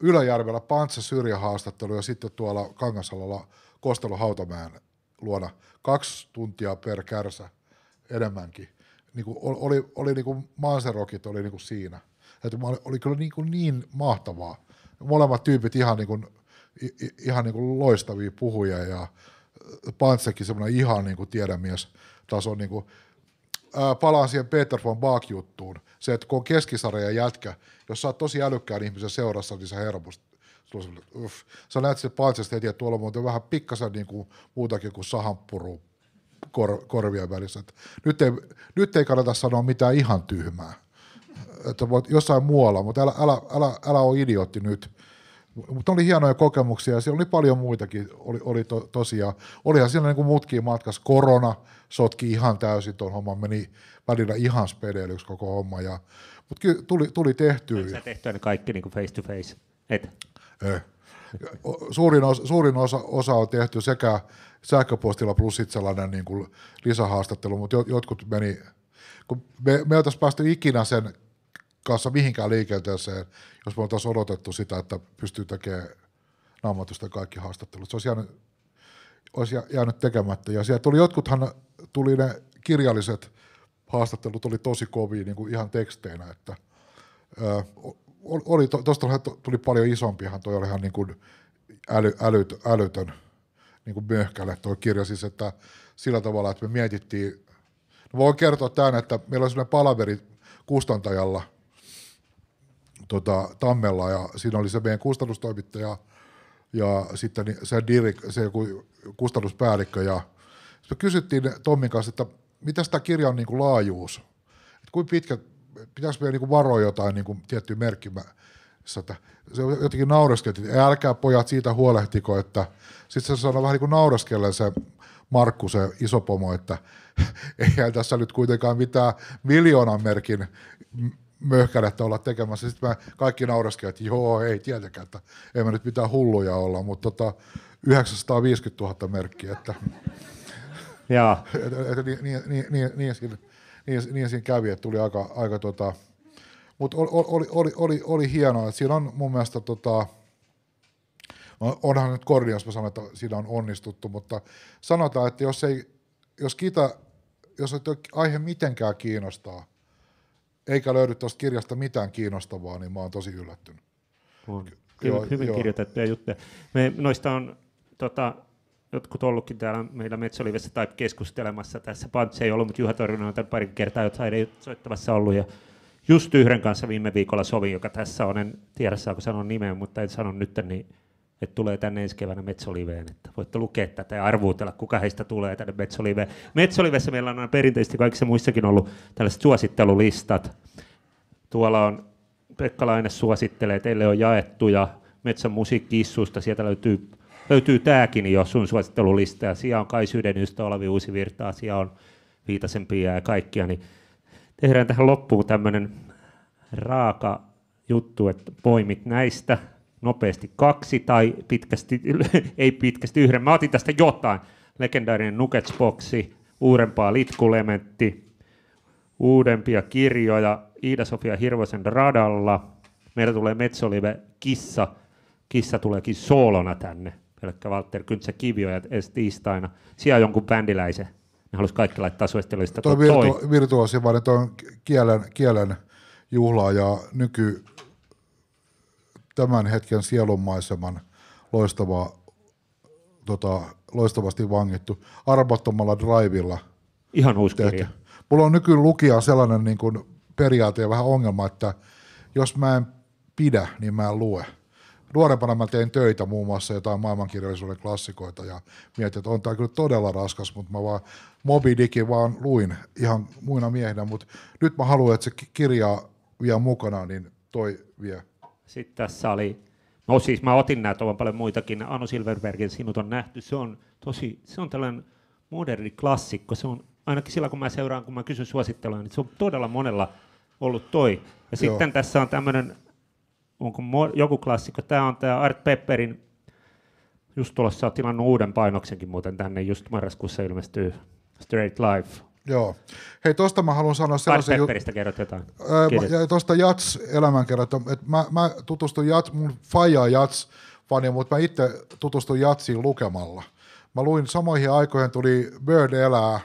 Ylöjärvellä Pantsa syrjähaastattelu ja sitten tuolla Kangasalalla Kostelo Hautamäen luona kaksi tuntia per kärsä enemmänkin. Niin kuin oli, oli niin kuin Manserokit oli niin kuin siinä. Että oli, oli kyllä niin, kuin niin mahtavaa. Molemmat tyypit ihan, niin kuin, ihan niin kuin loistavia puhuja ja Pantsakin semmoinen ihan niin kuin tiedemies taso. Niin kuin, ää, äh, palaan siihen Peter von Baak-juttuun, se, että kun on keskisarja jätkä, jos sä oot tosi älykkään ihmisen seurassa, niin sä hermostut. Uff. Sä näet sen paitsesta heti, että tuolla muuten vähän pikkasen niin kuin, muutakin kuin sahampuru kor- korvien välissä. Et nyt, ei, nyt ei kannata sanoa mitään ihan tyhmää. Että voit jossain muualla, mutta älä, älä, älä, älä ole idiootti nyt. Mutta oli hienoja kokemuksia ja siellä oli paljon muitakin, oli, oli to, tosiaan. Olihan siellä niin kuin matkassa, Korona sotki ihan täysin tuon homman, meni välillä ihan spedeilyksi koko homma. Ja, mutta kyllä tuli, tuli tehtyä. Oletko sä tehtyä ne kaikki niin kuin face to face? Et? Ei. Eh. Suurin, osa, suurin osa, osa on tehty sekä sähköpostilla plus sitten sellainen niin kuin lisähaastattelu, mutta jotkut meni, kun me, me oltaisiin päästy ikinä sen kanssa mihinkään liikenteeseen, jos me oltaisiin odotettu sitä, että pystyy tekemään naamatusten kaikki haastattelut. Se olisi jäänyt, olisi jäänyt tekemättä. Ja siellä tuli jotkuthan, tuli ne kirjalliset haastattelut, oli tosi kovia niin kuin ihan teksteinä, että ö, oli, to, tosta tuli paljon isompihan, toi oli ihan niin kuin äly, älyt, älytön niin kuin möhkäle tuo kirja, siis että sillä tavalla, että me mietittiin, no voin kertoa tämän, että meillä oli sellainen palaveri kustantajalla – tota, Tammella ja siinä oli se meidän kustannustoimittaja ja sitten niin se, dirik, se joku kustannuspäällikkö ja sitten me kysyttiin Tommin kanssa, että mitä tämä on niin kuin laajuus, että kuinka pitkä, pitäisi meidän niin varoa jotain niin kuin tiettyä merkkiä, että se jotenkin naureskeli, että älkää pojat siitä huolehtiko, että sitten se sanoi vähän niin kuin se Markku, se isopomo, että eihän tässä nyt kuitenkaan mitään miljoonan merkin möhkärettä olla tekemässä. Sitten mä kaikki nauraskin, että joo, ei tietenkään, että ei mä nyt mitään hulluja olla, mutta tota, 950 000 merkkiä, että, Jaa. että, että niin, niin, niin, niin, niin, siinä, niin, niin siinä kävi, että tuli aika, aika tota, mutta oli, oli, oli, oli, oli hienoa, että siinä on mun mielestä tota, no, onhan nyt kordi, jos mä sanon, että siinä on onnistuttu, mutta sanotaan, että jos ei, jos kita, jos aihe mitenkään kiinnostaa, eikä löydy tuosta kirjasta mitään kiinnostavaa, niin mä oon tosi yllättynyt. On. Ky- joo, hyvin joo. kirjoitettuja juttuja. Me, noista on tota, jotkut ollutkin täällä meillä Metsolivessä tai keskustelemassa tässä. Pants ei ollut, mutta Juha Torjunen on tämän pari kertaa jotain soittavassa ollut. Ja just yhden kanssa viime viikolla sovin, joka tässä on. En tiedä, saako sanoa nimeä, mutta en sano nyt, niin että tulee tänne ensi keväänä Metsoliveen. Että voitte lukea tätä ja arvuutella, kuka heistä tulee tänne Metsoliveen. Metsolivessä meillä on perinteisesti kaikissa muissakin ollut tällaiset suosittelulistat. Tuolla on Pekka Laine suosittelee, teille on jaettu ja Metsän musiikkiissuusta sieltä löytyy, löytyy tämäkin jo sun suosittelulista. Ja siellä on Kai ystä, Olavi virtaa, siellä on Viitasen Pia ja kaikkia. Niin tehdään tähän loppuun tämmöinen raaka juttu, että poimit näistä – nopeasti kaksi tai pitkästi, ei pitkästi yhden. Mä otin tästä jotain. Legendaarinen Nuggets-boksi, uudempaa litkulementti, uudempia kirjoja Iida-Sofia Hirvosen radalla. Meillä tulee Metsolive Kissa. Kissa tuleekin soolona tänne. Pelkkä Walter Kyntsä Kivio ja ensi tiistaina. Siellä jonkun bändiläisen. Ne halusivat kaikki laittaa suositteluista. Tuo virtu- virtuosi, vaan on kielen, kielen juhlaa ja nyky, tämän hetken sielunmaiseman loistava, tota, loistavasti vangittu arvottomalla drivilla. Ihan uusi tehty. Mulla on nykyään lukija sellainen niin kuin periaate ja vähän ongelma, että jos mä en pidä, niin mä en lue. Nuorempana mä tein töitä muun muassa jotain maailmankirjallisuuden klassikoita ja mietin, että on tämä kyllä todella raskas, mutta mä vaan Moby Dickin vaan luin ihan muina miehinä, mutta nyt mä haluan, että se kirja vie mukana, niin toi vie sitten tässä oli, no siis mä otin näitä, on paljon muitakin, Anu Silverbergin Sinut on nähty, se on tosi, se on tällainen moderni klassikko, se on ainakin sillä kun mä seuraan, kun mä kysyn suosittelua, niin se on todella monella ollut toi. Ja Joo. sitten tässä on tämmöinen, onko joku klassikko, tämä on tämä Art Pepperin, just sä oot tilannut uuden painoksenkin muuten tänne, just marraskuussa ilmestyy Straight Life, Joo. Hei, tuosta mä haluan sanoa sellaisen... Pepperistä ju- kerrot jotain. Ja tuosta jats elämän että mä, mä tutustun Jats, mun faija Jats, fani, mutta mä itse tutustun Jatsiin lukemalla. Mä luin samoihin aikoihin tuli Bird elää,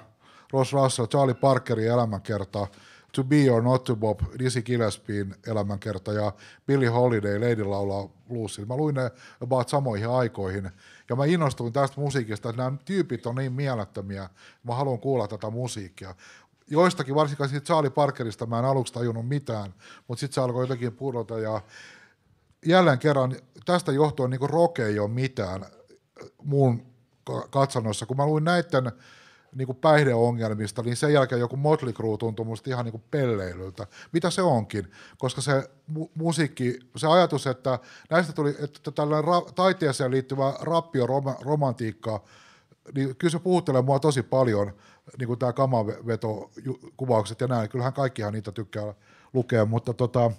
Ross Russell, Charlie Parkerin elämänkerta, To Be or Not to Bob, Dizzy Gillespiein elämänkerta ja Billy Holiday, Lady laulaa bluesin. Mä luin ne about samoihin aikoihin. Ja mä innostuin tästä musiikista, että nämä tyypit on niin mielettömiä, mä haluan kuulla tätä musiikkia. Joistakin, varsinkin siitä Charlie Parkerista mä en aluksi tajunnut mitään, mutta sitten se alkoi jotenkin pudota ja jälleen kerran tästä johtuen niin rock ei ole mitään muun katsannossa. Kun mä luin näiden niin kuin päihdeongelmista, niin sen jälkeen joku Motley Crue tuntui musta ihan niin kuin pelleilyltä. Mitä se onkin? Koska se mu- musiikki, se ajatus, että näistä tuli että tällainen ra- taiteeseen liittyvä rappio romantiikka, niin kyllä se puhuttelee mua tosi paljon, niin kuin tämä kamavetokuvaukset ja näin. Kyllähän kaikkihan niitä tykkää lukea, mutta tota,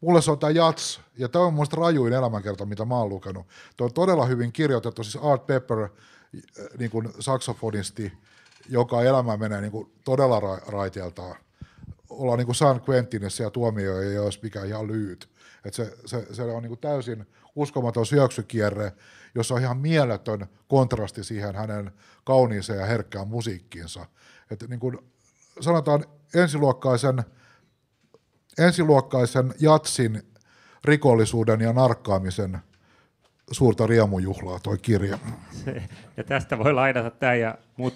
mulle se on tämä jats, ja tämä on mun rajuin elämänkerta, mitä mä oon lukenut. Tuo on todella hyvin kirjoitettu, siis Art Pepper, eh, niin kuin saksofonisti, joka elämä menee niin kuin todella ra- raiteeltaan. Ollaan niin kuin San Quentinissä ja tuomio ei ole mikään ihan lyyt. Et se, se, se on niin kuin täysin uskomaton syöksykierre, jossa on ihan mieletön kontrasti siihen hänen kauniiseen ja herkkään musiikkiinsa. Et niin kuin sanotaan ensiluokkaisen, ensiluokkaisen jatsin rikollisuuden ja narkkaamisen suurta riemujuhlaa toi kirja. Se, ja tästä voi lainata tämä ja muut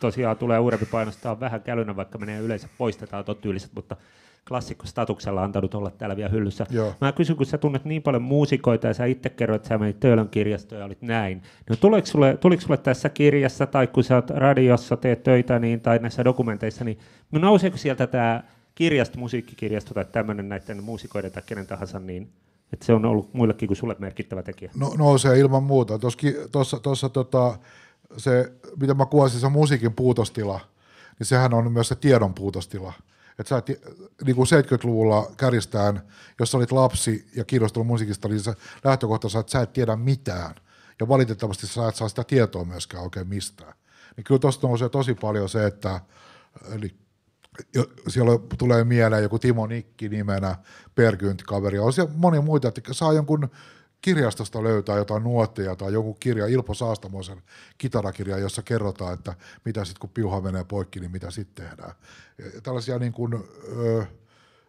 tosiaan tulee uudempi painostaa vähän kälynä, vaikka menee yleensä poistetaan tot tyyliset, mutta klassikkostatuksella antanut olla täällä vielä hyllyssä. Joo. Mä kysyn, kun sä tunnet niin paljon muusikoita ja sä itse kerroit, että sä menit Töölön kirjastoon ja olit näin. No niin tuliko sulle, tuliko sulle tässä kirjassa tai kun sä oot radiossa, teet töitä niin, tai näissä dokumenteissa, niin nouseeko sieltä tämä kirjasto, musiikkikirjasto tai tämmöinen näiden muusikoiden tai kenen tahansa, niin että se on ollut muillekin kuin sulle merkittävä tekijä? No, nousee ilman muuta. Tuossa tota, se, mitä mä kuvasin, siis se musiikin puutostila, niin sehän on myös se tiedon puutostila. Et sä, niin kuin 70-luvulla kärjistään, jos sä olit lapsi ja kiinnostunut musiikista, niin sä lähtökohtaisesti että sä et tiedä mitään. Ja valitettavasti sä et saa sitä tietoa myöskään oikein mistään. Niin kyllä tuosta nousee tosi paljon se, että eli siellä tulee mieleen joku Timo Nikki nimenä, pergynt kaveri, on siellä monia muita, että saa jonkun kirjastosta löytää jotain nuotteja tai joku kirja, Ilpo Saastamoisen kitarakirja, jossa kerrotaan, että mitä sitten kun piuha menee poikki, niin mitä sitten tehdään. Ja tällaisia niin kuin, öö,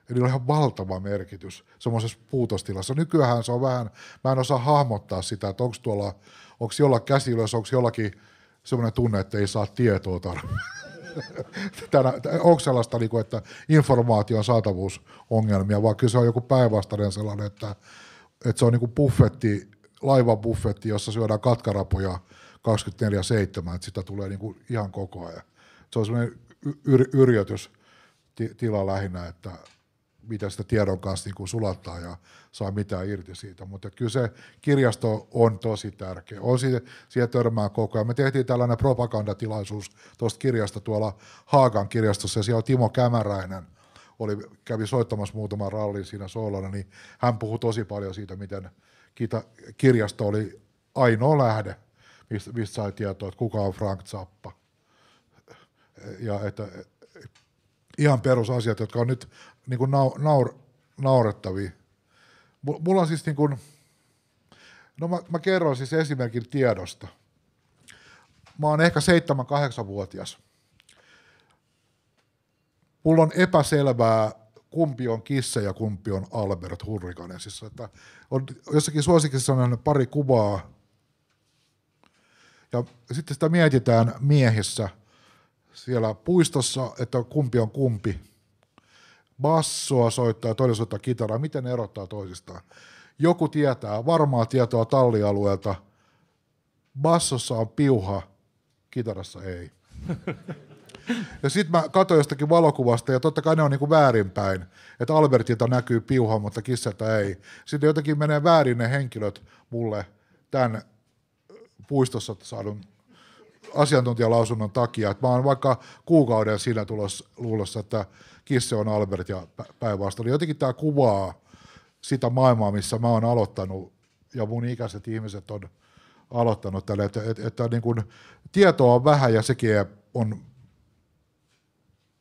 niillä on ihan valtava merkitys semmoisessa puutostilassa. Nykyään se on vähän, mä en osaa hahmottaa sitä, että onko tuolla, onko käsi ylös, onko jollakin semmoinen tunne, että ei saa tietoa tarvitse. Tänä, onko sellaista, niin että informaation saatavuusongelmia, vaan kyllä se on joku päinvastainen sellainen, että että se on kuin niinku buffetti, laivan buffetti, jossa syödään katkarapuja 24-7, että sitä tulee niin kuin ihan koko ajan. Se on sellainen yr- tila lähinnä, että mitä sitä tiedon kanssa niin sulattaa ja saa mitään irti siitä. Mutta kyllä se kirjasto on tosi tärkeä. On siitä, siihen törmää koko ajan. Me tehtiin tällainen propagandatilaisuus tuosta kirjasta tuolla Haagan kirjastossa ja siellä on Timo Kämäräinen – oli, kävi soittamassa muutaman rallin siinä soolona, niin hän puhui tosi paljon siitä, miten kita, kirjasto oli ainoa lähde, mistä, mistä sai tietoa, että kuka on Frank Zappa. Ja että ihan perusasiat, jotka on nyt niin kuin nau, naur, naurettavia. Mulla on siis niin kuin, no mä, mä kerron siis esimerkin tiedosta. Mä oon ehkä 7-8-vuotias – mulla on epäselvää, kumpi on kissa ja kumpi on Albert Hurrikanesissa. Että on jossakin suosikissa on pari kuvaa, ja sitten sitä mietitään miehissä siellä puistossa, että kumpi on kumpi. Bassoa soittaa, toinen soittaa kitaraa, miten ne erottaa toisistaan. Joku tietää, varmaa tietoa tallialueelta. Bassossa on piuha, kitarassa ei. Ja sitten mä katsoin jostakin valokuvasta, ja totta kai ne on niinku väärinpäin, että Albertilta näkyy piuha, mutta kissalta ei. Sitten jotenkin menee väärin ne henkilöt mulle tämän puistossa saadun asiantuntijalausunnon takia, että mä oon vaikka kuukauden siinä tulos, luulossa, että kisse on Albert ja päinvastoin. Niin jotenkin tämä kuvaa sitä maailmaa, missä mä oon aloittanut ja mun ikäiset ihmiset on aloittanut tälle, että, että, että niin kun tietoa on vähän ja sekin on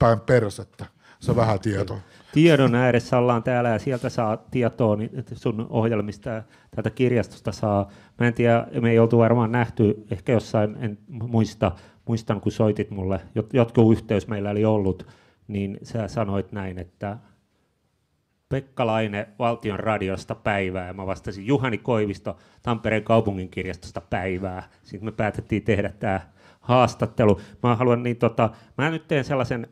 päin persettä, se vähän tieto. Tiedon ääressä ollaan täällä ja sieltä saa tietoa niin sun ohjelmista tätä kirjastosta saa. Mä en tiedä, me ei oltu varmaan nähty, ehkä jossain, en muista, muistan kun soitit mulle, jotkut yhteys meillä oli ollut, niin sä sanoit näin, että Pekka Laine Valtion radiosta päivää ja mä vastasin Juhani Koivisto Tampereen kaupunginkirjastosta päivää. Sitten me päätettiin tehdä tämä haastattelu. Mä haluan niin tota, mä nyt teen sellaisen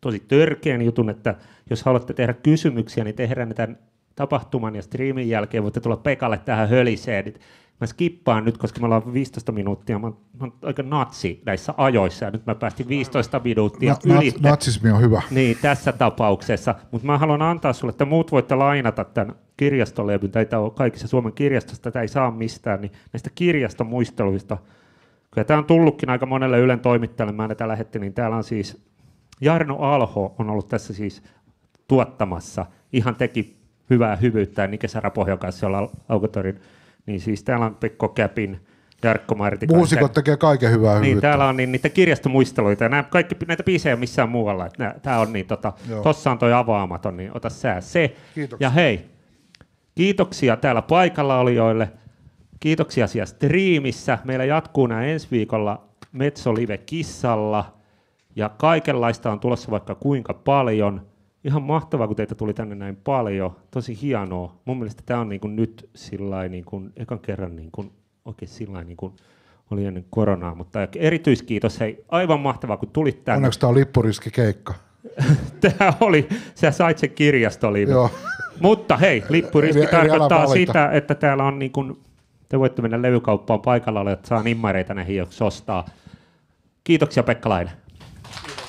tosi törkeän jutun, että jos haluatte tehdä kysymyksiä, niin tehdään tämän tapahtuman ja striimin jälkeen. Voitte tulla Pekalle tähän höliseen. Niin mä skippaan nyt, koska me ollaan 15 minuuttia. Mä oon, mä oon aika natsi näissä ajoissa ja nyt mä päästin 15 minuuttia na, yli. natsismi on hyvä. Niin, tässä tapauksessa. Mutta mä haluan antaa sulle, että muut voitte lainata tämän kirjastolevyn. Tätä on kaikissa Suomen kirjastosta, tätä ei saa mistään. Niin näistä kirjastomuisteluista. Kyllä tämä on tullutkin aika monelle Ylen toimittajalle. Mä tällä hetkellä, niin täällä on siis Jarno Alho on ollut tässä siis tuottamassa, ihan teki hyvää hyvyyttä niin Kesara kanssa jolla Aukotorin, niin siis täällä on Pekko Käpin, Jarkko Martikainen. Muusikot tekee kaiken hyvää niin, hyvyyttä. täällä on niin, niitä kirjastomuisteluita ja nämä, kaikki, näitä biisejä on missään muualla. Että tää on niin, tota, tossa on toi avaamaton, niin ota sää se. Kiitoksia. Ja hei, kiitoksia täällä paikalla olijoille. Kiitoksia siellä striimissä. Meillä jatkuu nämä ensi viikolla Metsolive Kissalla – ja kaikenlaista on tulossa vaikka kuinka paljon. Ihan mahtavaa, kun teitä tuli tänne näin paljon. Tosi hienoa. Mun mielestä tämä on niin kuin nyt sillä niin kuin, ekan kerran niin kuin, oikein sillä niin kuin, oli ennen koronaa, mutta erityiskiitos. Hei, aivan mahtavaa, kun tulit tänne. Onneksi tämä on lippuriskikeikka. tämä oli, sä sait sen kirjastoliivin. Mutta hei, lippuriski eri, tarkoittaa eri sitä, että täällä on niin kuin, te voitte mennä levykauppaan paikalla, että saa nimmareita näihin, jos ostaa. Kiitoksia Pekka Laine. Thank you.